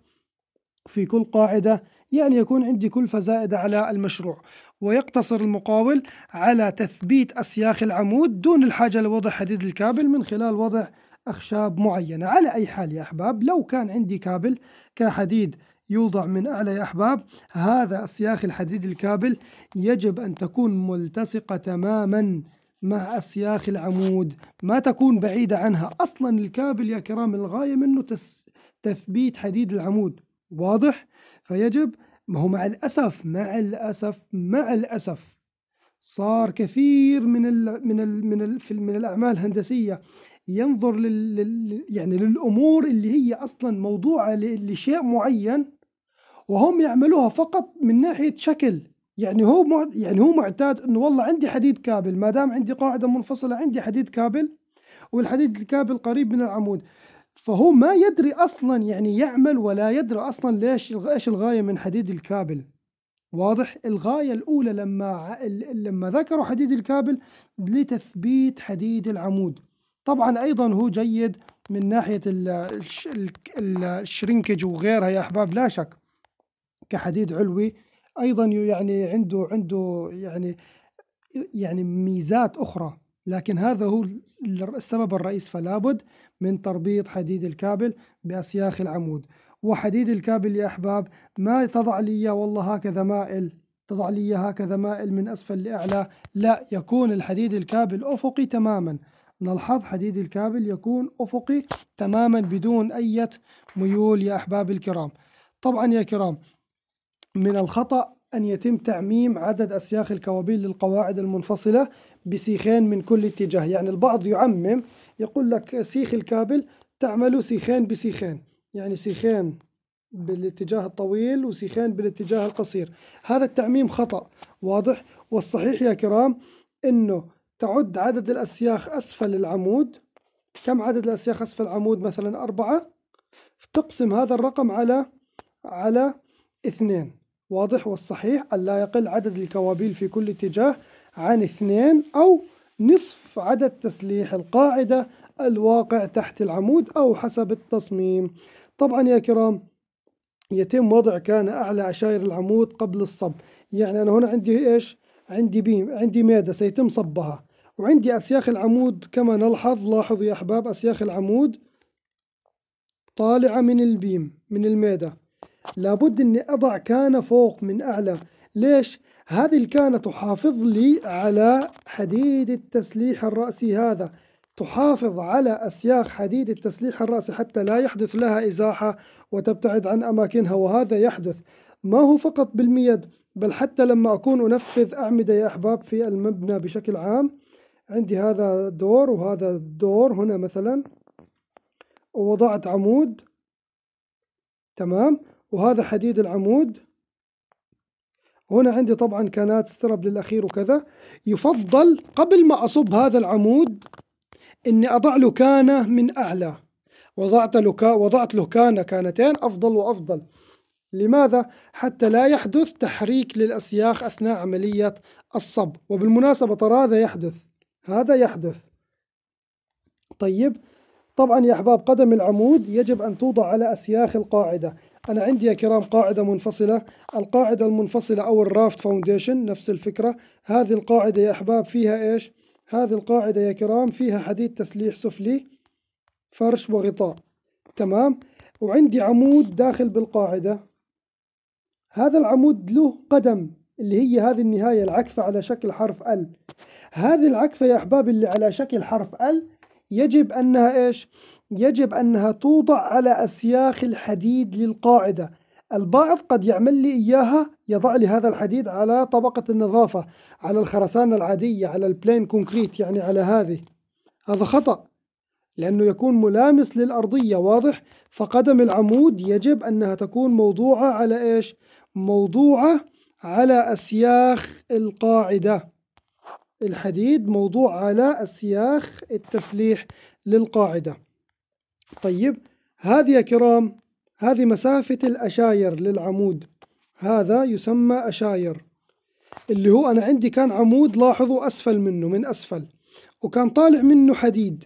في كل قاعده يعني يكون عندي كلفه زائده على المشروع ويقتصر المقاول على تثبيت اسياخ العمود دون الحاجه لوضع حديد الكابل من خلال وضع اخشاب معينه على اي حال يا احباب لو كان عندي كابل كحديد يوضع من أعلى أحباب هذا السياخ الحديد الكابل يجب أن تكون ملتصقة تماما مع أسياخ العمود ما تكون بعيدة عنها أصلا الكابل يا كرام الغاية منه تس تثبيت حديد العمود واضح فيجب ما هو مع الأسف مع الأسف مع الأسف صار كثير من الـ من الـ من ال من الأعمال الهندسية ينظر لل يعني للأمور اللي هي أصلا موضوعة لشيء معين وهم يعملوها فقط من ناحيه شكل يعني هو يعني هو معتاد انه والله عندي حديد كابل ما دام عندي قاعده منفصله عندي حديد كابل والحديد الكابل قريب من العمود فهو ما يدري اصلا يعني يعمل ولا يدري اصلا ليش ايش الغايه من حديد الكابل واضح الغايه الاولى لما لما ذكروا حديد الكابل لتثبيت حديد العمود طبعا ايضا هو جيد من ناحيه الشرينكج وغيرها يا احباب لا شك كحديد علوي ايضا يعني عنده عنده يعني يعني ميزات اخرى لكن هذا هو السبب الرئيس فلا بد من تربيط حديد الكابل باسياخ العمود وحديد الكابل يا احباب ما تضع لي اياه والله هكذا مائل تضع لي هكذا مائل من اسفل لاعلى لا يكون الحديد الكابل افقي تماما نلحظ حديد الكابل يكون افقي تماما بدون اي ميول يا احباب الكرام طبعا يا كرام من الخطأ أن يتم تعميم عدد أسياخ الكوابيل للقواعد المنفصلة بسيخين من كل اتجاه يعني البعض يعمم يقول لك سيخ الكابل تعمل سيخين بسيخين يعني سيخين بالاتجاه الطويل وسيخين بالاتجاه القصير هذا التعميم خطأ واضح والصحيح يا كرام أنه تعد عدد الأسياخ أسفل العمود كم عدد الأسياخ أسفل العمود مثلا أربعة تقسم هذا الرقم على على اثنين واضح والصحيح أن لا يقل عدد الكوابيل في كل اتجاه عن اثنين أو نصف عدد تسليح القاعدة الواقع تحت العمود أو حسب التصميم طبعا يا كرام يتم وضع كان أعلى عشائر العمود قبل الصب يعني أنا هنا عندي إيش عندي بيم عندي مادة سيتم صبها وعندي أسياخ العمود كما نلحظ لاحظوا يا أحباب أسياخ العمود طالعة من البيم من المادة لابد أني أضع كان فوق من أعلى ليش؟ هذه الكانة تحافظ لي على حديد التسليح الرأسي هذا تحافظ على أسياخ حديد التسليح الرأسي حتى لا يحدث لها إزاحة وتبتعد عن أماكنها وهذا يحدث ما هو فقط بالميد بل حتى لما أكون أنفذ أعمدة يا أحباب في المبنى بشكل عام عندي هذا دور وهذا الدور هنا مثلا ووضعت عمود تمام وهذا حديد العمود هنا عندي طبعا كانت سترب للأخير وكذا يفضل قبل ما أصب هذا العمود إني أضع له كانة من أعلى وضعت له وضعت له كانة كانتين أفضل وأفضل لماذا؟ حتى لا يحدث تحريك للأسياخ أثناء عملية الصب وبالمناسبة ترى هذا يحدث هذا يحدث طيب طبعا يا أحباب قدم العمود يجب أن توضع على أسياخ القاعدة أنا عندي يا كرام قاعدة منفصلة القاعدة المنفصلة أو الرافت فاونديشن نفس الفكرة هذه القاعدة يا أحباب فيها إيش هذه القاعدة يا كرام فيها حديد تسليح سفلي فرش وغطاء تمام وعندي عمود داخل بالقاعدة هذا العمود له قدم اللي هي هذه النهاية العكفة على شكل حرف ال هذه العكفة يا أحباب اللي على شكل حرف ال يجب أنها إيش يجب أنها توضع على أسياخ الحديد للقاعدة البعض قد يعمل لي إياها يضع لي هذا الحديد على طبقة النظافة على الخرسانة العادية على البلين كونكريت يعني على هذه هذا خطأ لأنه يكون ملامس للأرضية واضح فقدم العمود يجب أنها تكون موضوعة على إيش؟ موضوعة على أسياخ القاعدة الحديد موضوع على أسياخ التسليح للقاعدة طيب هذه يا كرام هذه مسافة الأشاير للعمود هذا يسمى أشاير اللي هو أنا عندي كان عمود لاحظوا أسفل منه من أسفل وكان طالع منه حديد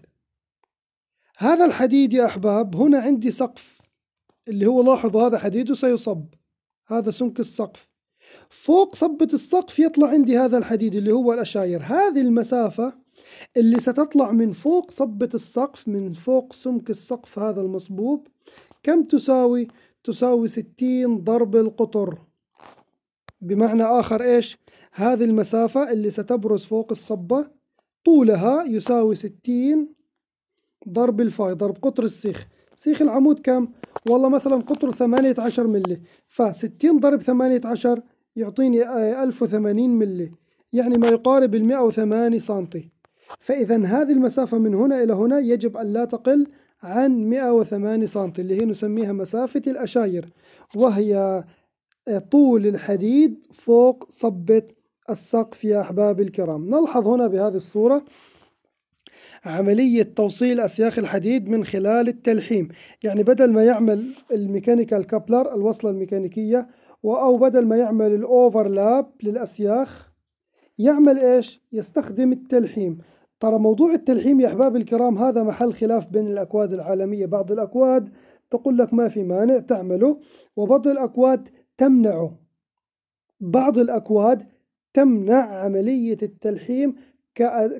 هذا الحديد يا أحباب هنا عندي سقف اللي هو لاحظوا هذا حديد وسيصب هذا سمك السقف فوق صبة السقف يطلع عندي هذا الحديد اللي هو الأشاير هذه المسافة اللي ستطلع من فوق صبة السقف من فوق سمك السقف هذا المصبوب كم تساوي؟ تساوي 60 ضرب القطر بمعنى آخر إيش؟ هذه المسافة اللي ستبرز فوق الصبة طولها يساوي 60 ضرب الفاي ضرب قطر السيخ سيخ العمود كم؟ والله مثلا قطره 18 ملي ف60 ضرب 18 يعطيني 1080 ملي يعني ما يقارب ال 108 سنتي فإذا هذه المسافة من هنا إلى هنا يجب أن لا تقل عن 108 سم اللي هي نسميها مسافة الأشاير وهي طول الحديد فوق صبة السقف يا أحبابي الكرام نلحظ هنا بهذه الصورة عملية توصيل أسياخ الحديد من خلال التلحيم يعني بدل ما يعمل الميكانيكال كابلر الوصلة الميكانيكية أو بدل ما يعمل الأوفرلاب للأسياخ يعمل إيش؟ يستخدم التلحيم ترى موضوع التلحيم يا أحباب الكرام هذا محل خلاف بين الأكواد العالمية بعض الأكواد تقول لك ما في مانع تعمله وبعض الأكواد تمنعه بعض الأكواد تمنع عملية التلحيم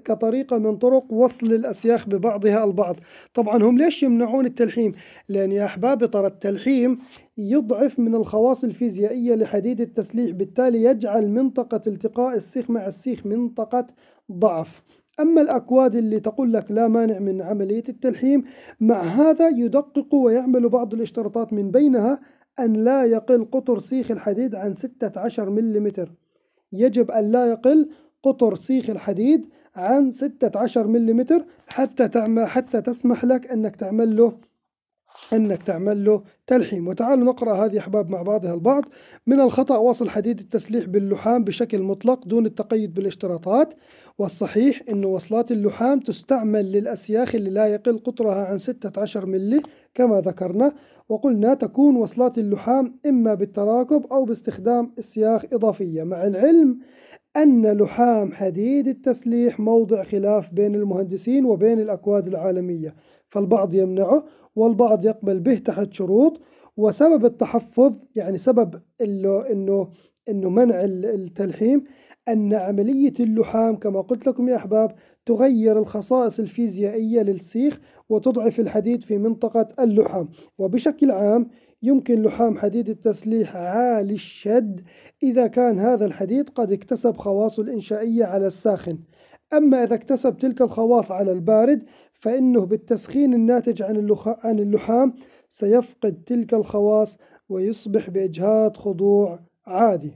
كطريقة من طرق وصل الأسياخ ببعضها البعض طبعا هم ليش يمنعون التلحيم لأن يا أحبابي ترى التلحيم يضعف من الخواص الفيزيائية لحديد التسليح بالتالي يجعل منطقة التقاء السيخ مع السيخ منطقة ضعف أما الأكواد اللي تقول لك لا مانع من عملية التلحيم مع هذا يدقق ويعمل بعض الاشتراطات من بينها أن لا يقل قطر سيخ الحديد عن 16 ملم يجب أن لا يقل قطر سيخ الحديد عن 16 ملم حتى حتى تسمح لك أنك تعمل له انك تعمل له تلحيم وتعالوا نقرا هذه احباب مع بعضها البعض من الخطا وصل حديد التسليح باللحام بشكل مطلق دون التقيد بالاشتراطات والصحيح أن وصلات اللحام تستعمل للأسياخ اللي لا يقل قطرها عن 16 ملي كما ذكرنا وقلنا تكون وصلات اللحام إما بالتراكب أو باستخدام أسياخ إضافية مع العلم أن لحام حديد التسليح موضع خلاف بين المهندسين وبين الأكواد العالمية فالبعض يمنعه والبعض يقبل به تحت شروط وسبب التحفظ يعني سبب انه انه منع التلحيم ان عمليه اللحام كما قلت لكم يا احباب تغير الخصائص الفيزيائيه للسيخ وتضعف الحديد في منطقه اللحام وبشكل عام يمكن لحام حديد التسليح عالي الشد إذا كان هذا الحديد قد اكتسب خواص الإنشائية على الساخن أما إذا اكتسب تلك الخواص على البارد فإنه بالتسخين الناتج عن, عن اللحام سيفقد تلك الخواص ويصبح بإجهاد خضوع عادي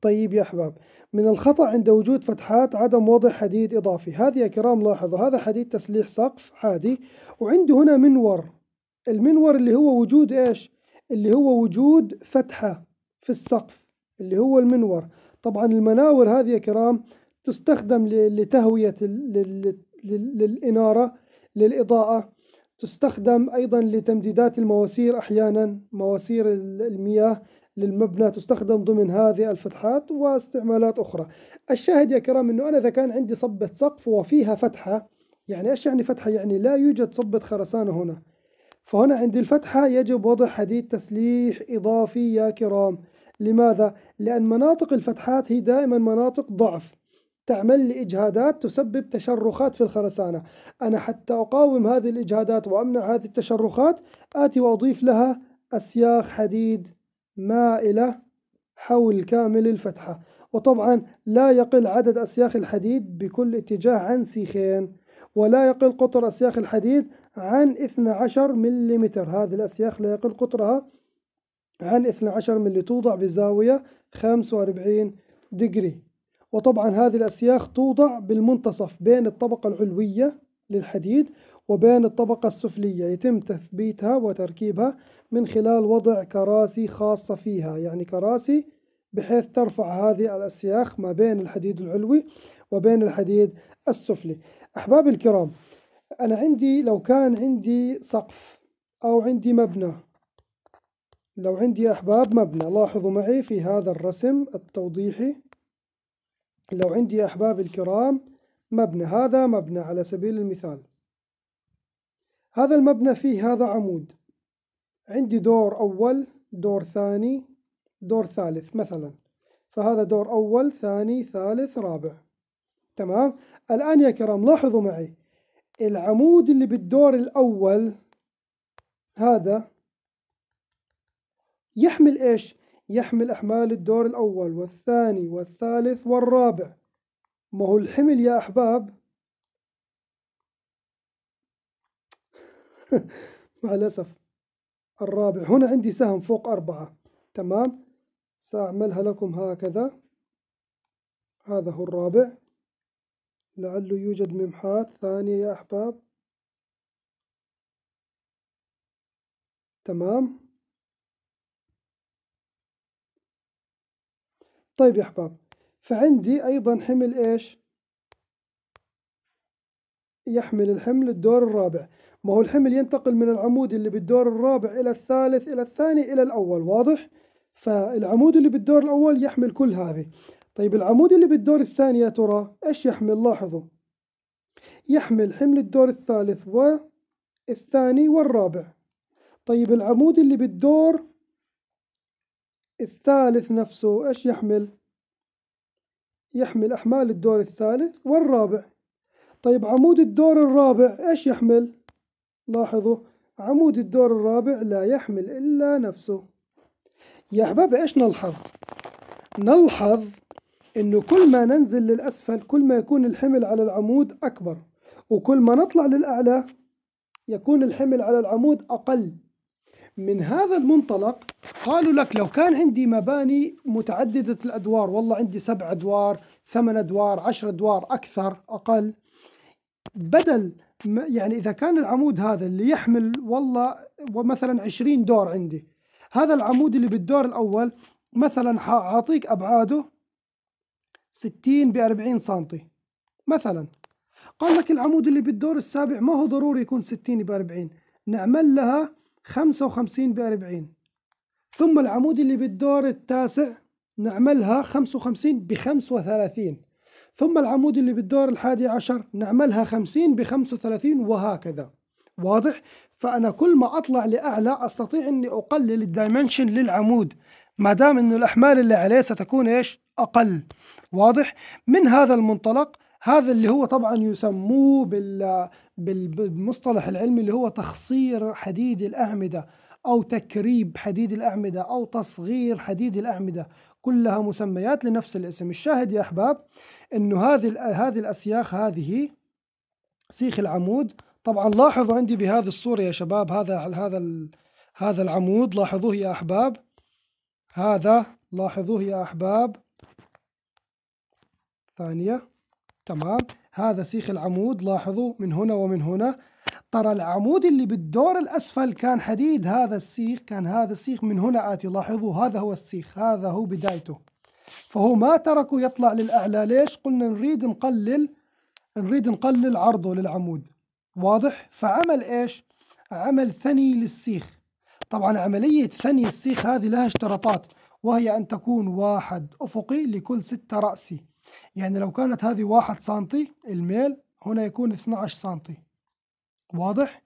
طيب يا أحباب من الخطأ عند وجود فتحات عدم وضع حديد إضافي هذه يا كرام لاحظوا هذا حديد تسليح سقف عادي وعنده هنا منور المنور اللي هو وجود إيش اللي هو وجود فتحة في السقف اللي هو المنور طبعا المناور هذه يا كرام تستخدم لتهوية للإنارة للإضاءة تستخدم أيضا لتمديدات المواسير أحيانا مواسير المياه للمبنى تستخدم ضمن هذه الفتحات واستعمالات أخرى الشاهد يا كرام أنه أنا إذا كان عندي صبة سقف وفيها فتحة يعني إيش يعني فتحة يعني لا يوجد صبة خرسانة هنا فهنا عند الفتحة يجب وضع حديد تسليح إضافي يا كرام لماذا؟ لأن مناطق الفتحات هي دائما مناطق ضعف تعمل لإجهادات تسبب تشرخات في الخرسانة أنا حتى أقاوم هذه الإجهادات وأمنع هذه التشرخات آتي وأضيف لها أسياخ حديد مائلة حول كامل الفتحة وطبعا لا يقل عدد أسياخ الحديد بكل اتجاه عن سيخين ولا يقل قطر أسياخ الحديد عن 12 ملم هذه الأسياخ لا يقل قطرها عن 12 ملم توضع بزاوية 45 دقري وطبعا هذه الأسياخ توضع بالمنتصف بين الطبقة العلوية للحديد وبين الطبقة السفلية يتم تثبيتها وتركيبها من خلال وضع كراسي خاصة فيها يعني كراسي بحيث ترفع هذه الأسياخ ما بين الحديد العلوي وبين الحديد السفلي أحباب الكرام أنا عندي لو كان عندي سقف أو عندي مبنى لو عندي أحباب مبنى لاحظوا معي في هذا الرسم التوضيحي لو عندي أحباب الكرام مبنى هذا مبنى على سبيل المثال هذا المبنى فيه هذا عمود عندي دور أول دور ثاني دور ثالث مثلا فهذا دور أول ثاني ثالث رابع تمام الآن يا كرام لاحظوا معي العمود اللي بالدور الأول هذا يحمل إيش؟ يحمل أحمال الدور الأول والثاني والثالث والرابع ما هو الحمل يا أحباب (laughs) مع الأسف الرابع هنا عندي سهم فوق أربعة تمام سأعملها لكم هكذا هذا هو الرابع لعله يوجد ممحات ثانية يا أحباب تمام طيب يا أحباب فعندي أيضا حمل إيش يحمل الحمل الدور الرابع ما هو الحمل ينتقل من العمود اللي بالدور الرابع إلى الثالث إلى الثاني إلى الأول واضح فالعمود اللي بالدور الأول يحمل كل هذه طيب العمود اللي بالدور الثاني يا ترى ايش يحمل لاحظوا يحمل حمل الدور الثالث والثاني والرابع طيب العمود اللي بالدور الثالث نفسه ايش يحمل يحمل احمال الدور الثالث والرابع طيب عمود الدور الرابع ايش يحمل لاحظوا عمود الدور الرابع لا يحمل الا نفسه يا احباب ايش نلحظ نلحظ انه كل ما ننزل للاسفل كل ما يكون الحمل على العمود اكبر وكل ما نطلع للاعلى يكون الحمل على العمود اقل من هذا المنطلق قالوا لك لو كان عندي مباني متعددة الأدوار والله عندي سبع أدوار ثمان أدوار عشر أدوار أكثر أقل بدل يعني إذا كان العمود هذا اللي يحمل والله مثلا عشرين دور عندي هذا العمود اللي بالدور الأول مثلا حأعطيك أبعاده 60 ب 40 سم مثلا قال لك العمود اللي بالدور السابع ما هو ضروري يكون 60 ب 40 نعمل لها 55 ب 40 ثم العمود اللي بالدور التاسع نعملها 55 ب 35 ثم العمود اللي بالدور الحادي عشر نعملها 50 ب 35 وهكذا واضح؟ فأنا كل ما أطلع لأعلى أستطيع أني أقلل الدايمنشن للعمود ما دام أنه الأحمال اللي عليه ستكون إيش؟ أقل واضح من هذا المنطلق هذا اللي هو طبعا يسموه بال بالمصطلح العلمي اللي هو تخصير حديد الأعمدة أو تكريب حديد الأعمدة أو تصغير حديد الأعمدة كلها مسميات لنفس الاسم الشاهد يا أحباب أنه هذه هذه الأسياخ هذه سيخ العمود طبعا لاحظوا عندي بهذه الصورة يا شباب هذا هذا هذا العمود لاحظوه يا أحباب هذا لاحظوه يا أحباب ثانية تمام هذا سيخ العمود لاحظوا من هنا ومن هنا ترى العمود اللي بالدور الأسفل كان حديد هذا السيخ كان هذا السيخ من هنا آتي لاحظوا هذا هو السيخ هذا هو بدايته فهو ما تركه يطلع للأعلى ليش قلنا نريد نقلل نريد نقلل عرضه للعمود واضح فعمل إيش عمل ثني للسيخ طبعا عملية ثني السيخ هذه لها اشتراطات وهي أن تكون واحد أفقي لكل ستة رأسي يعني لو كانت هذه واحد سنتي الميل هنا يكون 12 سنتي واضح؟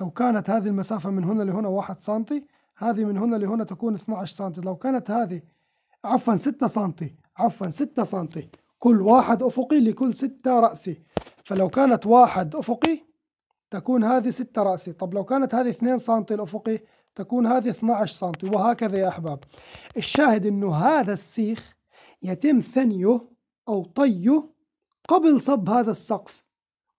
لو كانت هذه المسافة من هنا لهنا واحد سنتي هذه من هنا لهنا تكون 12 سنتي لو كانت هذه عفوا 6 سنتي عفوا 6 سنتي كل واحد أفقي لكل 6 رأسي فلو كانت واحد أفقي تكون هذه 6 رأسي طب لو كانت هذه 2 سنتي الأفقي تكون هذه 12 سم وهكذا يا أحباب الشاهد أنه هذا السيخ يتم ثنيه أو طيه قبل صب هذا السقف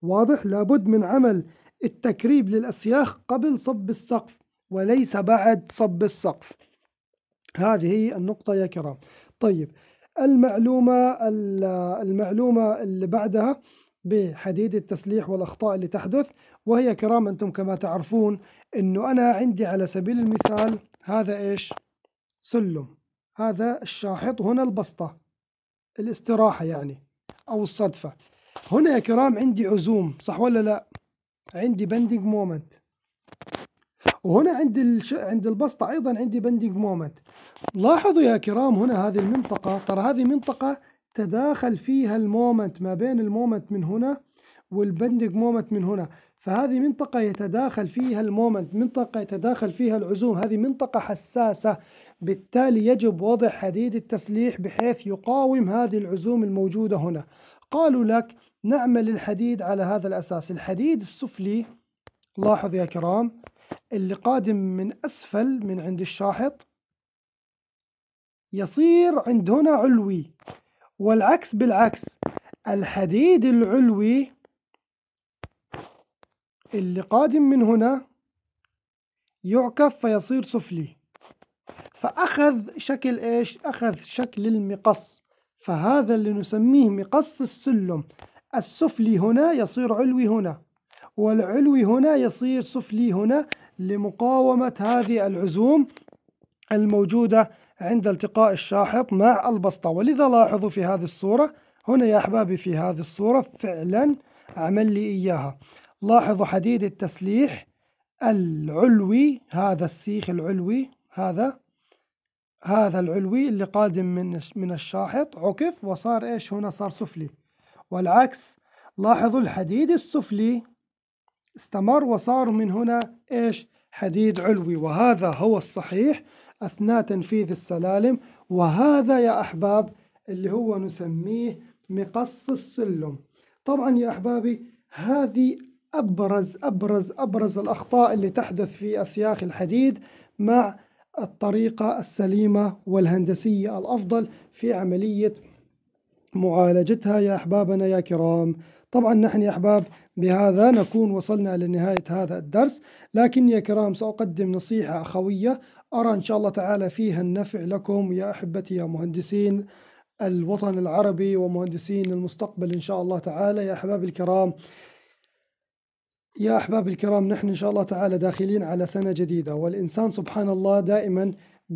واضح لابد من عمل التكريب للأسياخ قبل صب السقف وليس بعد صب السقف هذه هي النقطة يا كرام طيب المعلومة المعلومة اللي بعدها بحديد التسليح والأخطاء اللي تحدث وهي كرام أنتم كما تعرفون انه انا عندي على سبيل المثال هذا ايش سلم هذا الشاحط هنا البسطة الاستراحة يعني او الصدفة هنا يا كرام عندي عزوم صح ولا لا عندي بندنج مومنت وهنا عند الش... عند البسطة أيضا عندي بندنج مومنت لاحظوا يا كرام هنا هذه المنطقة ترى هذه منطقة تداخل فيها المومنت ما بين المومنت من هنا والبندنج مومنت من هنا فهذه منطقة يتداخل فيها المومنت منطقة يتداخل فيها العزوم هذه منطقة حساسة بالتالي يجب وضع حديد التسليح بحيث يقاوم هذه العزوم الموجودة هنا قالوا لك نعمل الحديد على هذا الأساس الحديد السفلي لاحظ يا كرام اللي قادم من أسفل من عند الشاحط يصير عند هنا علوي والعكس بالعكس الحديد العلوي اللي قادم من هنا يعكف فيصير سفلي فأخذ شكل إيش؟ أخذ شكل المقص فهذا اللي نسميه مقص السلم السفلي هنا يصير علوي هنا والعلوي هنا يصير سفلي هنا لمقاومة هذه العزوم الموجودة عند التقاء الشاحط مع البسطة ولذا لاحظوا في هذه الصورة هنا يا أحبابي في هذه الصورة فعلا عمل لي إياها لاحظوا حديد التسليح العلوي هذا السيخ العلوي هذا هذا العلوي اللي قادم من من الشاحط عكف وصار ايش هنا صار سفلي والعكس لاحظوا الحديد السفلي استمر وصار من هنا ايش حديد علوي وهذا هو الصحيح اثناء تنفيذ السلالم وهذا يا احباب اللي هو نسميه مقص السلم طبعا يا احبابي هذه أبرز أبرز أبرز الأخطاء اللي تحدث في أسياخ الحديد مع الطريقة السليمة والهندسية الأفضل في عملية معالجتها يا أحبابنا يا كرام طبعا نحن يا أحباب بهذا نكون وصلنا لنهاية هذا الدرس لكن يا كرام سأقدم نصيحة أخوية أرى إن شاء الله تعالى فيها النفع لكم يا أحبتي يا مهندسين الوطن العربي ومهندسين المستقبل إن شاء الله تعالى يا أحباب الكرام يا أحباب الكرام نحن إن شاء الله تعالى داخلين على سنة جديدة والإنسان سبحان الله دائما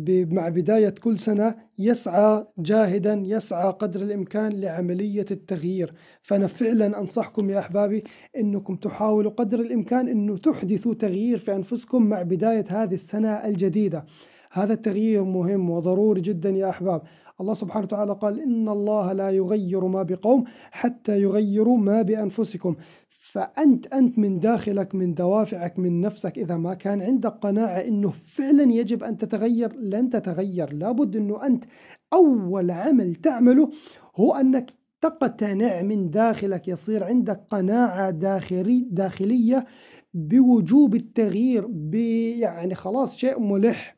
مع بداية كل سنة يسعى جاهدا يسعى قدر الإمكان لعملية التغيير فأنا فعلا أنصحكم يا أحبابي أنكم تحاولوا قدر الإمكان أن تحدثوا تغيير في أنفسكم مع بداية هذه السنة الجديدة هذا التغيير مهم وضروري جدا يا أحباب الله سبحانه وتعالى قال إن الله لا يغير ما بقوم حتى يغيروا ما بأنفسكم فأنت أنت من داخلك من دوافعك من نفسك إذا ما كان عندك قناعة أنه فعلا يجب أن تتغير لن تتغير لابد أنه أنت أول عمل تعمله هو أنك تقتنع من داخلك يصير عندك قناعة داخلي داخلية بوجوب التغيير يعني خلاص شيء ملح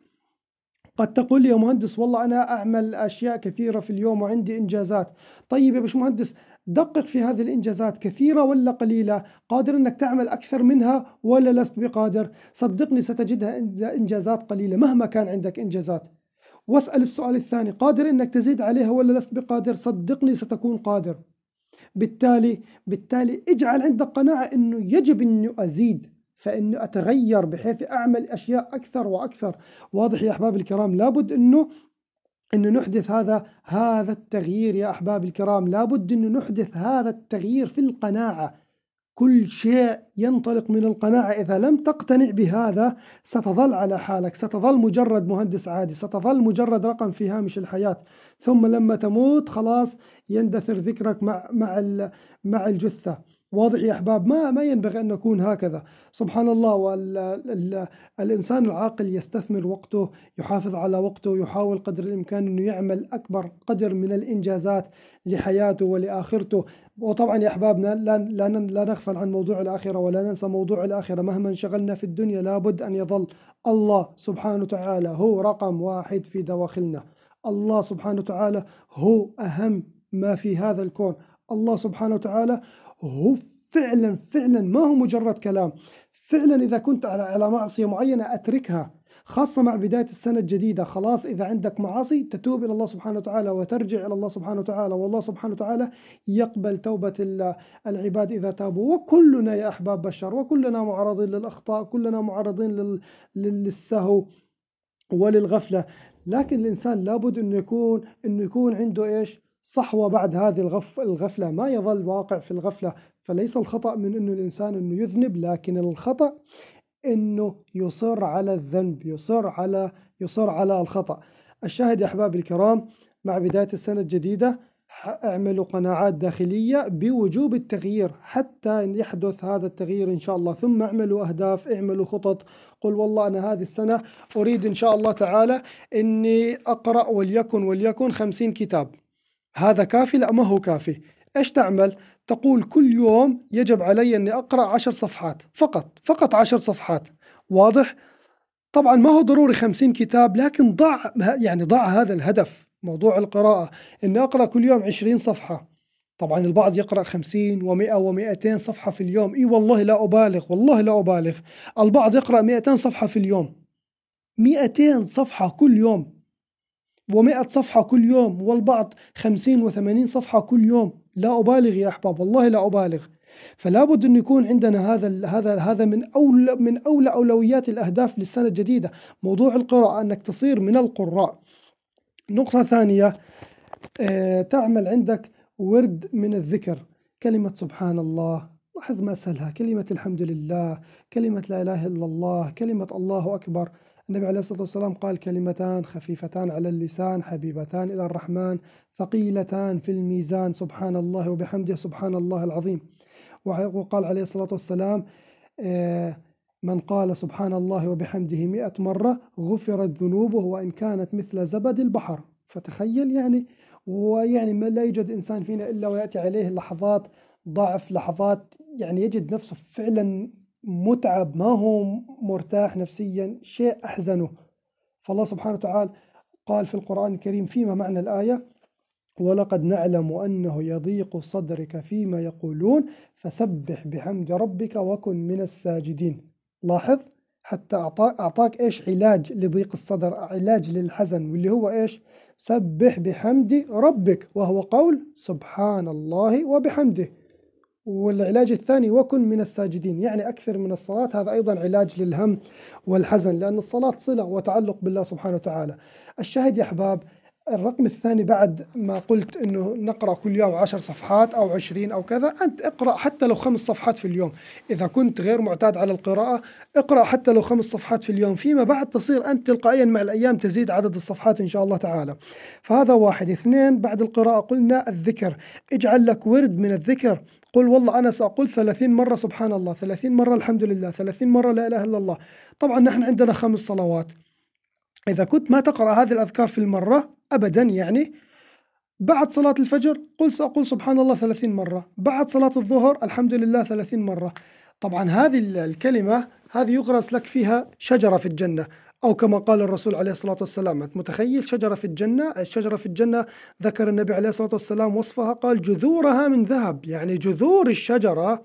قد تقول لي يا مهندس والله أنا أعمل أشياء كثيرة في اليوم وعندي إنجازات طيب يا مهندس دقق في هذه الإنجازات كثيرة ولا قليلة قادر أنك تعمل أكثر منها ولا لست بقادر صدقني ستجدها إنجازات قليلة مهما كان عندك إنجازات واسأل السؤال الثاني قادر أنك تزيد عليها ولا لست بقادر صدقني ستكون قادر بالتالي بالتالي اجعل عندك قناعة أنه يجب أن أزيد فإنه أتغير بحيث أعمل أشياء أكثر وأكثر واضح يا أحباب الكرام لابد أنه أنه نحدث هذا هذا التغيير يا أحباب الكرام لابد أنه نحدث هذا التغيير في القناعة كل شيء ينطلق من القناعة إذا لم تقتنع بهذا ستظل على حالك ستظل مجرد مهندس عادي ستظل مجرد رقم في هامش الحياة ثم لما تموت خلاص يندثر ذكرك مع, مع, مع الجثة واضح يا أحباب ما ما ينبغي أن نكون هكذا سبحان الله وال... ال... الإنسان العاقل يستثمر وقته يحافظ على وقته يحاول قدر الإمكان أنه يعمل أكبر قدر من الإنجازات لحياته ولآخرته وطبعا يا أحبابنا لا, لا, لا نغفل عن موضوع الآخرة ولا ننسى موضوع الآخرة مهما انشغلنا في الدنيا لابد أن يظل الله سبحانه وتعالى هو رقم واحد في دواخلنا الله سبحانه وتعالى هو أهم ما في هذا الكون الله سبحانه وتعالى هو فعلا فعلا ما هو مجرد كلام فعلا إذا كنت على معصية معينة أتركها خاصة مع بداية السنة الجديدة خلاص إذا عندك معاصي تتوب إلى الله سبحانه وتعالى وترجع إلى الله سبحانه وتعالى والله سبحانه وتعالى يقبل توبة العباد إذا تابوا وكلنا يا أحباب بشر وكلنا معرضين للأخطاء كلنا معرضين للسهو وللغفلة لكن الإنسان لابد أنه يكون أنه يكون عنده إيش صحوة بعد هذه الغف الغفلة ما يظل واقع في الغفلة فليس الخطأ من أنه الإنسان أنه يذنب لكن الخطأ أنه يصر على الذنب يصر على يصر على الخطأ الشاهد يا أحبابي الكرام مع بداية السنة الجديدة اعملوا قناعات داخلية بوجوب التغيير حتى إن يحدث هذا التغيير إن شاء الله ثم اعملوا أهداف اعملوا خطط قل والله أنا هذه السنة أريد إن شاء الله تعالى أني أقرأ وليكن وليكن خمسين كتاب هذا كافي لا ما هو كافي ايش تعمل تقول كل يوم يجب علي اني اقرا عشر صفحات فقط فقط عشر صفحات واضح طبعا ما هو ضروري خمسين كتاب لكن ضع يعني ضع هذا الهدف موضوع القراءة اني اقرا كل يوم عشرين صفحة طبعا البعض يقرأ خمسين و200 صفحة في اليوم إي والله لا أبالغ والله لا أبالغ البعض يقرأ 200 صفحة في اليوم 200 صفحة كل يوم و100 صفحة كل يوم والبعض 50 و80 صفحة كل يوم لا أبالغ يا أحباب والله لا أبالغ فلا بد أن يكون عندنا هذا هذا هذا من أولى من أولى أولويات الأهداف للسنة الجديدة موضوع القراءة أنك تصير من القراء نقطة ثانية آه، تعمل عندك ورد من الذكر كلمة سبحان الله لاحظ ما سهلها كلمة الحمد لله كلمة لا إله إلا الله كلمة الله أكبر النبي عليه الصلاة والسلام قال كلمتان خفيفتان على اللسان حبيبتان إلى الرحمن ثقيلتان في الميزان سبحان الله وبحمده سبحان الله العظيم وقال عليه الصلاة والسلام آه، من قال سبحان الله وبحمده مئة مرة غفرت ذنوبه وإن كانت مثل زبد البحر فتخيل يعني ويعني ما لا يوجد إنسان فينا إلا ويأتي عليه لحظات ضعف لحظات يعني يجد نفسه فعلا متعب ما هو مرتاح نفسيا شيء أحزنه فالله سبحانه وتعالى قال في القرآن الكريم فيما معنى الآية ولقد نعلم أنه يضيق صدرك فيما يقولون فسبح بحمد ربك وكن من الساجدين لاحظ حتى أعطاك, أعطاك إيش علاج لضيق الصدر علاج للحزن واللي هو إيش سبح بحمد ربك وهو قول سبحان الله وبحمده والعلاج الثاني وكن من الساجدين يعني أكثر من الصلاة هذا أيضا علاج للهم والحزن لأن الصلاة صلة وتعلق بالله سبحانه وتعالى الشاهد يا أحباب الرقم الثاني بعد ما قلت أنه نقرأ كل يوم عشر صفحات أو عشرين أو كذا أنت اقرأ حتى لو خمس صفحات في اليوم إذا كنت غير معتاد على القراءة اقرأ حتى لو خمس صفحات في اليوم فيما بعد تصير أنت تلقائيا مع الأيام تزيد عدد الصفحات إن شاء الله تعالى فهذا واحد اثنين بعد القراءة قلنا الذكر اجعل لك ورد من الذكر قل والله أنا سأقول ثلاثين مرة سبحان الله ثلاثين مرة الحمد لله ثلاثين مرة لا إله إلا الله طبعا نحن عندنا خمس صلوات إذا كنت ما تقرأ هذه الأذكار في المرة أبدا يعني بعد صلاة الفجر قل سأقول سبحان الله ثلاثين مرة بعد صلاة الظهر الحمد لله ثلاثين مرة طبعا هذه الكلمة هذه يغرس لك فيها شجرة في الجنة أو كما قال الرسول عليه الصلاة والسلام متخيل شجرة في الجنة الشجرة في الجنة ذكر النبي عليه الصلاة والسلام وصفها قال جذورها من ذهب يعني جذور الشجرة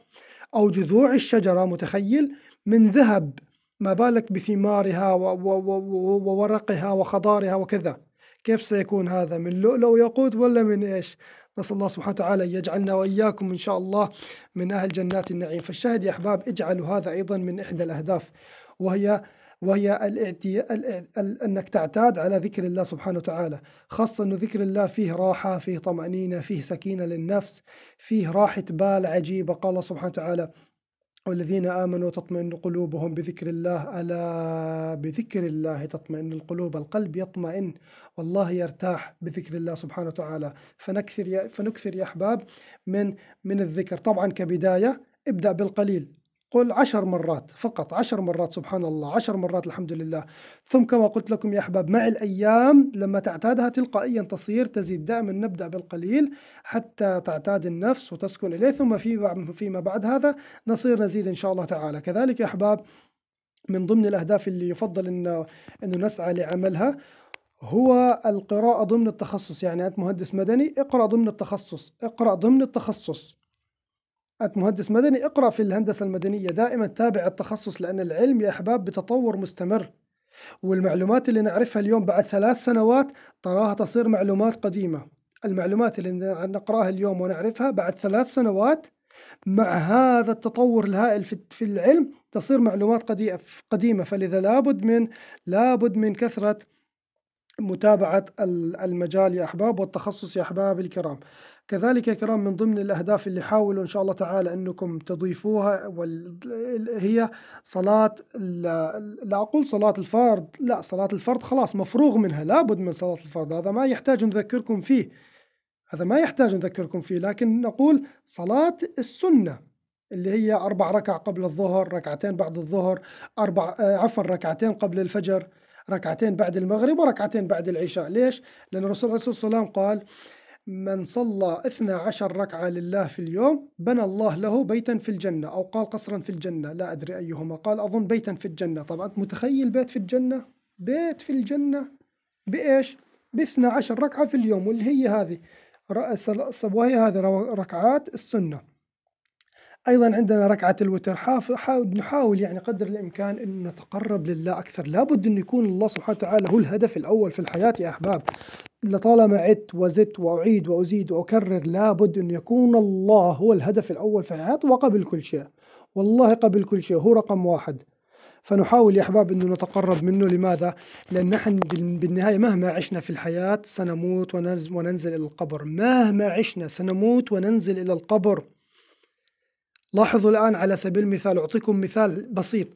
أو جذوع الشجرة متخيل من ذهب ما بالك بثمارها وورقها وخضارها وكذا كيف سيكون هذا من لؤلؤ وياقوت ولا من إيش نسأل الله سبحانه وتعالى يجعلنا وإياكم إن شاء الله من أهل جنات النعيم فالشاهد يا أحباب اجعلوا هذا أيضا من إحدى الأهداف وهي وهي الاعتي... ال... أنك تعتاد على ذكر الله سبحانه وتعالى خاصة أنه ذكر الله فيه راحة فيه طمأنينة فيه سكينة للنفس فيه راحة بال عجيبة قال الله سبحانه وتعالى والذين آمنوا تطمئن قلوبهم بذكر الله ألا بذكر الله تطمئن القلوب القلب يطمئن والله يرتاح بذكر الله سبحانه وتعالى فنكثر يا فنكثر يا أحباب من من الذكر طبعا كبداية ابدأ بالقليل قل عشر مرات فقط عشر مرات سبحان الله عشر مرات الحمد لله ثم كما قلت لكم يا أحباب مع الأيام لما تعتادها تلقائيا تصير تزيد دائما نبدأ بالقليل حتى تعتاد النفس وتسكن إليه ثم فيما بعد هذا نصير نزيد إن شاء الله تعالى كذلك يا أحباب من ضمن الأهداف اللي يفضل أنه أنه نسعى لعملها هو القراءة ضمن التخصص يعني أنت مهندس مدني اقرأ ضمن التخصص اقرأ ضمن التخصص أنت مهندس مدني اقرأ في الهندسة المدنية دائما تابع التخصص لأن العلم يا أحباب بتطور مستمر والمعلومات اللي نعرفها اليوم بعد ثلاث سنوات تراها تصير معلومات قديمة المعلومات اللي نقراها اليوم ونعرفها بعد ثلاث سنوات مع هذا التطور الهائل في العلم تصير معلومات قديمة فلذا لابد من لابد من كثرة متابعة المجال يا أحباب والتخصص يا أحباب الكرام كذلك يا كرام من ضمن الأهداف اللي حاولوا إن شاء الله تعالى أنكم تضيفوها وال... هي صلاة لا أقول صلاة الفرض لا صلاة الفرض خلاص مفروغ منها لابد من صلاة الفرض هذا ما يحتاج نذكركم فيه هذا ما يحتاج نذكركم فيه لكن نقول صلاة السنة اللي هي أربع ركع قبل الظهر ركعتين بعد الظهر أربع آه، عفوا ركعتين قبل الفجر ركعتين بعد المغرب وركعتين بعد العشاء ليش؟ لأن الرسول صلى الله عليه وسلم قال من صلى 12 ركعة لله في اليوم بنى الله له بيتا في الجنة أو قال قصرا في الجنة لا أدري أيهما قال أظن بيتا في الجنة طبعا أنت متخيل بيت في الجنة بيت في الجنة بإيش ب 12 ركعة في اليوم واللي هي هذه رأس وهي هذه ركعات السنة أيضا عندنا ركعة الوتر حاول نحاول يعني قدر الإمكان أن نتقرب لله أكثر لابد أن يكون الله سبحانه وتعالى هو الهدف الأول في الحياة يا أحباب لطالما عدت وزدت وأعيد وأزيد وأكرر لابد أن يكون الله هو الهدف الأول في حياتي وقبل كل شيء والله قبل كل شيء هو رقم واحد فنحاول يا أحباب أنه نتقرب منه لماذا؟ لأن نحن بالنهاية مهما عشنا في الحياة سنموت وننزل, وننزل إلى القبر مهما عشنا سنموت وننزل إلى القبر لاحظوا الآن على سبيل المثال أعطيكم مثال بسيط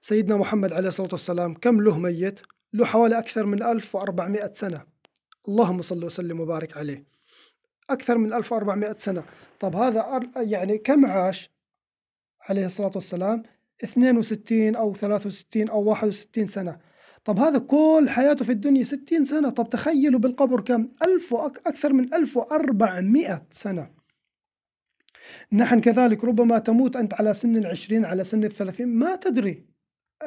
سيدنا محمد عليه الصلاة والسلام كم له ميت؟ له حوالي أكثر من 1400 سنة اللهم صل وسلم وبارك عليه أكثر من 1400 سنة طب هذا يعني كم عاش عليه الصلاة والسلام 62 أو 63 أو 61 سنة طب هذا كل حياته في الدنيا 60 سنة طب تخيلوا بالقبر كم وأك... أكثر من 1400 سنة نحن كذلك ربما تموت أنت على سن العشرين على سن الثلاثين ما تدري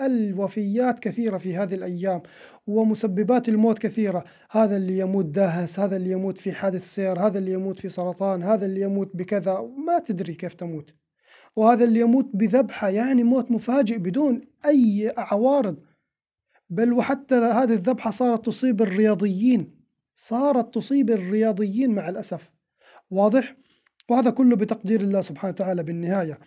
الوفيات كثيرة في هذه الأيام ومسببات الموت كثيرة هذا اللي يموت داهس هذا اللي يموت في حادث سير هذا اللي يموت في سرطان هذا اللي يموت بكذا ما تدري كيف تموت وهذا اللي يموت بذبحة يعني موت مفاجئ بدون أي عوارض بل وحتى هذه الذبحة صارت تصيب الرياضيين صارت تصيب الرياضيين مع الأسف واضح؟ وهذا كله بتقدير الله سبحانه وتعالى بالنهاية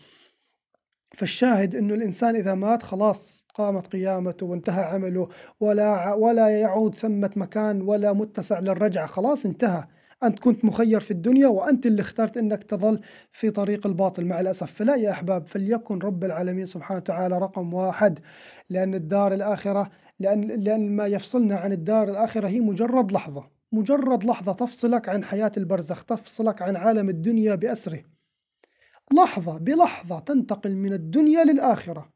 فالشاهد انه الانسان اذا مات خلاص قامت قيامته وانتهى عمله ولا ولا يعود ثمة مكان ولا متسع للرجعة خلاص انتهى أنت كنت مخير في الدنيا وأنت اللي اخترت أنك تظل في طريق الباطل مع الأسف فلا يا أحباب فليكن رب العالمين سبحانه وتعالى رقم واحد لأن الدار الآخرة لأن, لأن ما يفصلنا عن الدار الآخرة هي مجرد لحظة مجرد لحظة تفصلك عن حياة البرزخ تفصلك عن عالم الدنيا بأسره لحظة بلحظة تنتقل من الدنيا للآخرة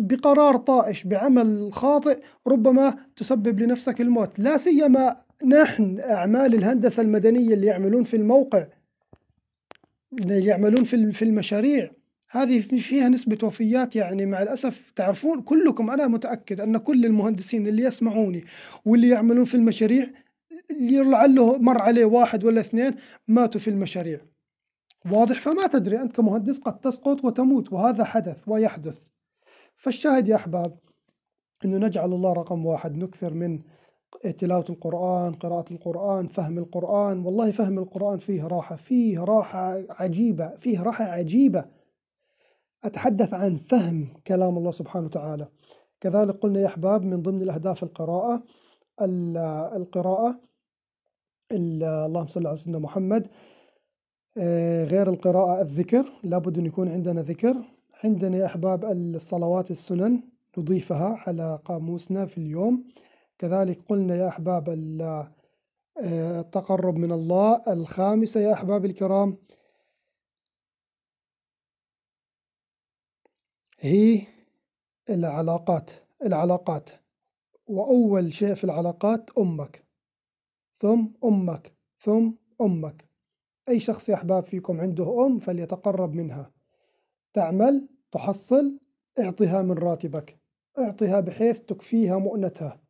بقرار طائش بعمل خاطئ ربما تسبب لنفسك الموت لا سيما نحن أعمال الهندسة المدنية اللي يعملون في الموقع اللي يعملون في المشاريع هذه فيها نسبة وفيات يعني مع الأسف تعرفون كلكم أنا متأكد أن كل المهندسين اللي يسمعوني واللي يعملون في المشاريع لعله مر عليه واحد ولا اثنين ماتوا في المشاريع واضح فما تدري أنت كمهندس قد تسقط وتموت وهذا حدث ويحدث فالشاهد يا أحباب أنه نجعل الله رقم واحد نكثر من تلاوة القرآن قراءة القرآن فهم القرآن والله فهم القرآن فيه راحة فيه راحة عجيبة فيه راحة عجيبة أتحدث عن فهم كلام الله سبحانه وتعالى كذلك قلنا يا أحباب من ضمن الأهداف القراءة القراءة اللهم صل على سيدنا محمد آه، غير القراءة الذكر لابد أن يكون عندنا ذكر عندنا يا أحباب الصلوات السنن نضيفها على قاموسنا في اليوم كذلك قلنا يا أحباب آه، التقرب من الله الخامسة يا أحباب الكرام هي العلاقات العلاقات وأول شيء في العلاقات أمك ثم أمك ثم أمك أي شخص يا أحباب فيكم عنده أم فليتقرب منها تعمل تحصل اعطها من راتبك اعطها بحيث تكفيها مؤنتها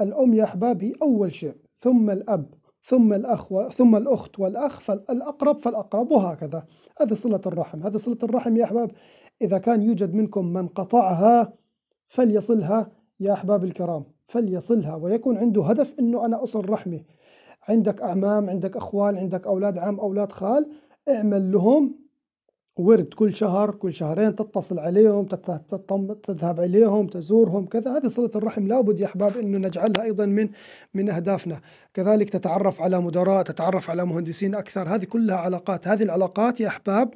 الأم يا أحباب هي أول شيء ثم الأب ثم الأخ ثم الأخت والأخ فالأقرب فالأقرب وهكذا هذه صلة الرحم هذه صلة الرحم يا أحباب إذا كان يوجد منكم من قطعها فليصلها يا أحباب الكرام فليصلها ويكون عنده هدف أنه أنا أصل رحمي عندك أعمام عندك أخوال عندك أولاد عم أولاد خال اعمل لهم ورد كل شهر كل شهرين تتصل عليهم تذهب عليهم تزورهم كذا هذه صلة الرحم لابد يا أحباب أنه نجعلها أيضا من من أهدافنا كذلك تتعرف على مدراء تتعرف على مهندسين أكثر هذه كلها علاقات هذه العلاقات يا أحباب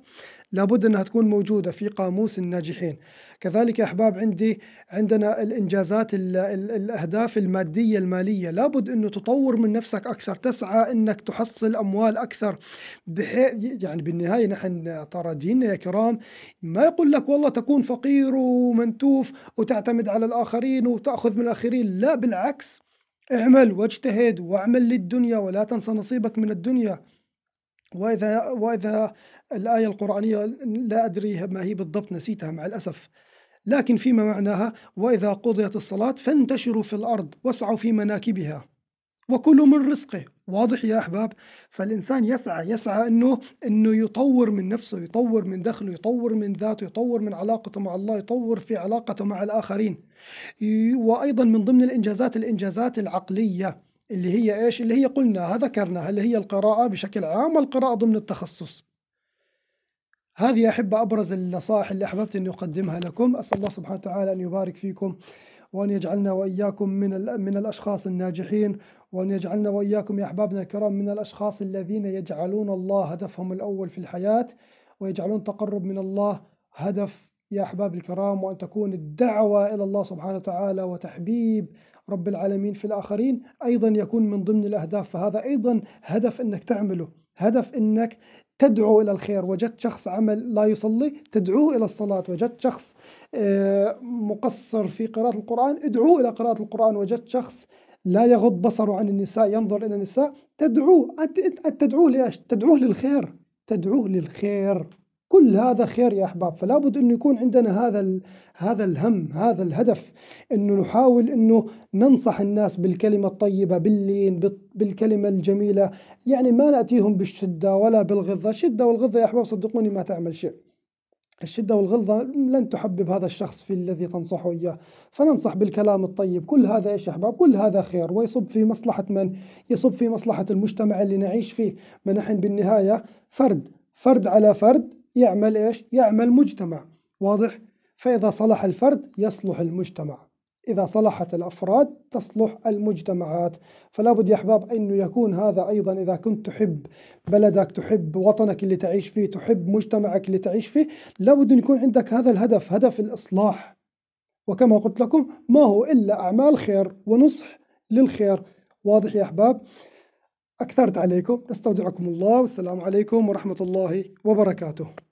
لابد أنها تكون موجودة في قاموس الناجحين كذلك يا أحباب عندي عندنا الإنجازات الـ الـ الأهداف المادية المالية لابد أنه تطور من نفسك أكثر تسعى أنك تحصل أموال أكثر بحيث يعني بالنهاية نحن ترى ديننا يا كرام ما يقول لك والله تكون فقير ومنتوف وتعتمد على الآخرين وتأخذ من الآخرين لا بالعكس اعمل واجتهد واعمل للدنيا ولا تنسى نصيبك من الدنيا وإذا وإذا الآية القرآنية لا أدري ما هي بالضبط نسيتها مع الأسف لكن فيما معناها وإذا قضيت الصلاة فانتشروا في الأرض واسعوا في مناكبها وكلوا من رزقه واضح يا أحباب فالإنسان يسعى يسعى أنه أنه يطور من نفسه يطور من دخله يطور من ذاته يطور من علاقته مع الله يطور في علاقته مع الآخرين وأيضا من ضمن الإنجازات الإنجازات العقلية اللي هي إيش اللي هي قلناها ذكرناها اللي هي القراءة بشكل عام والقراءة ضمن التخصص هذه أحب أبرز النصائح اللي أحببت أن أقدمها لكم أسأل الله سبحانه وتعالى أن يبارك فيكم وأن يجعلنا وإياكم من, من الأشخاص الناجحين وأن يجعلنا وإياكم يا أحبابنا الكرام من الأشخاص الذين يجعلون الله هدفهم الأول في الحياة ويجعلون تقرب من الله هدف يا أحباب الكرام وأن تكون الدعوة إلى الله سبحانه وتعالى وتحبيب رب العالمين في الآخرين أيضا يكون من ضمن الأهداف فهذا أيضا هدف أنك تعمله هدف أنك تدعو إلى الخير وجدت شخص عمل لا يصلي تدعوه إلى الصلاة وجدت شخص آه، مقصر في قراءة القرآن ادعوه إلى قراءة القرآن وجدت شخص لا يغض بصره عن النساء ينظر إلى النساء تدعوه تدعوه ليش تدعوه للخير تدعوه للخير كل هذا خير يا احباب فلا بد انه يكون عندنا هذا هذا الهم هذا الهدف انه نحاول انه ننصح الناس بالكلمه الطيبه باللين بالكلمه الجميله يعني ما ناتيهم بالشده ولا بالغضه الشده والغضه يا احباب صدقوني ما تعمل شيء الشدة والغلظة لن تحبب هذا الشخص في الذي تنصحه إياه فننصح بالكلام الطيب كل هذا إيش أحباب كل هذا خير ويصب في مصلحة من يصب في مصلحة المجتمع اللي نعيش فيه ما نحن بالنهاية فرد فرد على فرد يعمل إيش؟ يعمل مجتمع واضح؟ فإذا صلح الفرد يصلح المجتمع إذا صلحت الأفراد تصلح المجتمعات فلا بد يا أحباب أنه يكون هذا أيضا إذا كنت تحب بلدك تحب وطنك اللي تعيش فيه تحب مجتمعك اللي تعيش فيه لا بد أن يكون عندك هذا الهدف هدف الإصلاح وكما قلت لكم ما هو إلا أعمال خير ونصح للخير واضح يا أحباب أكثرت عليكم نستودعكم الله والسلام عليكم ورحمة الله وبركاته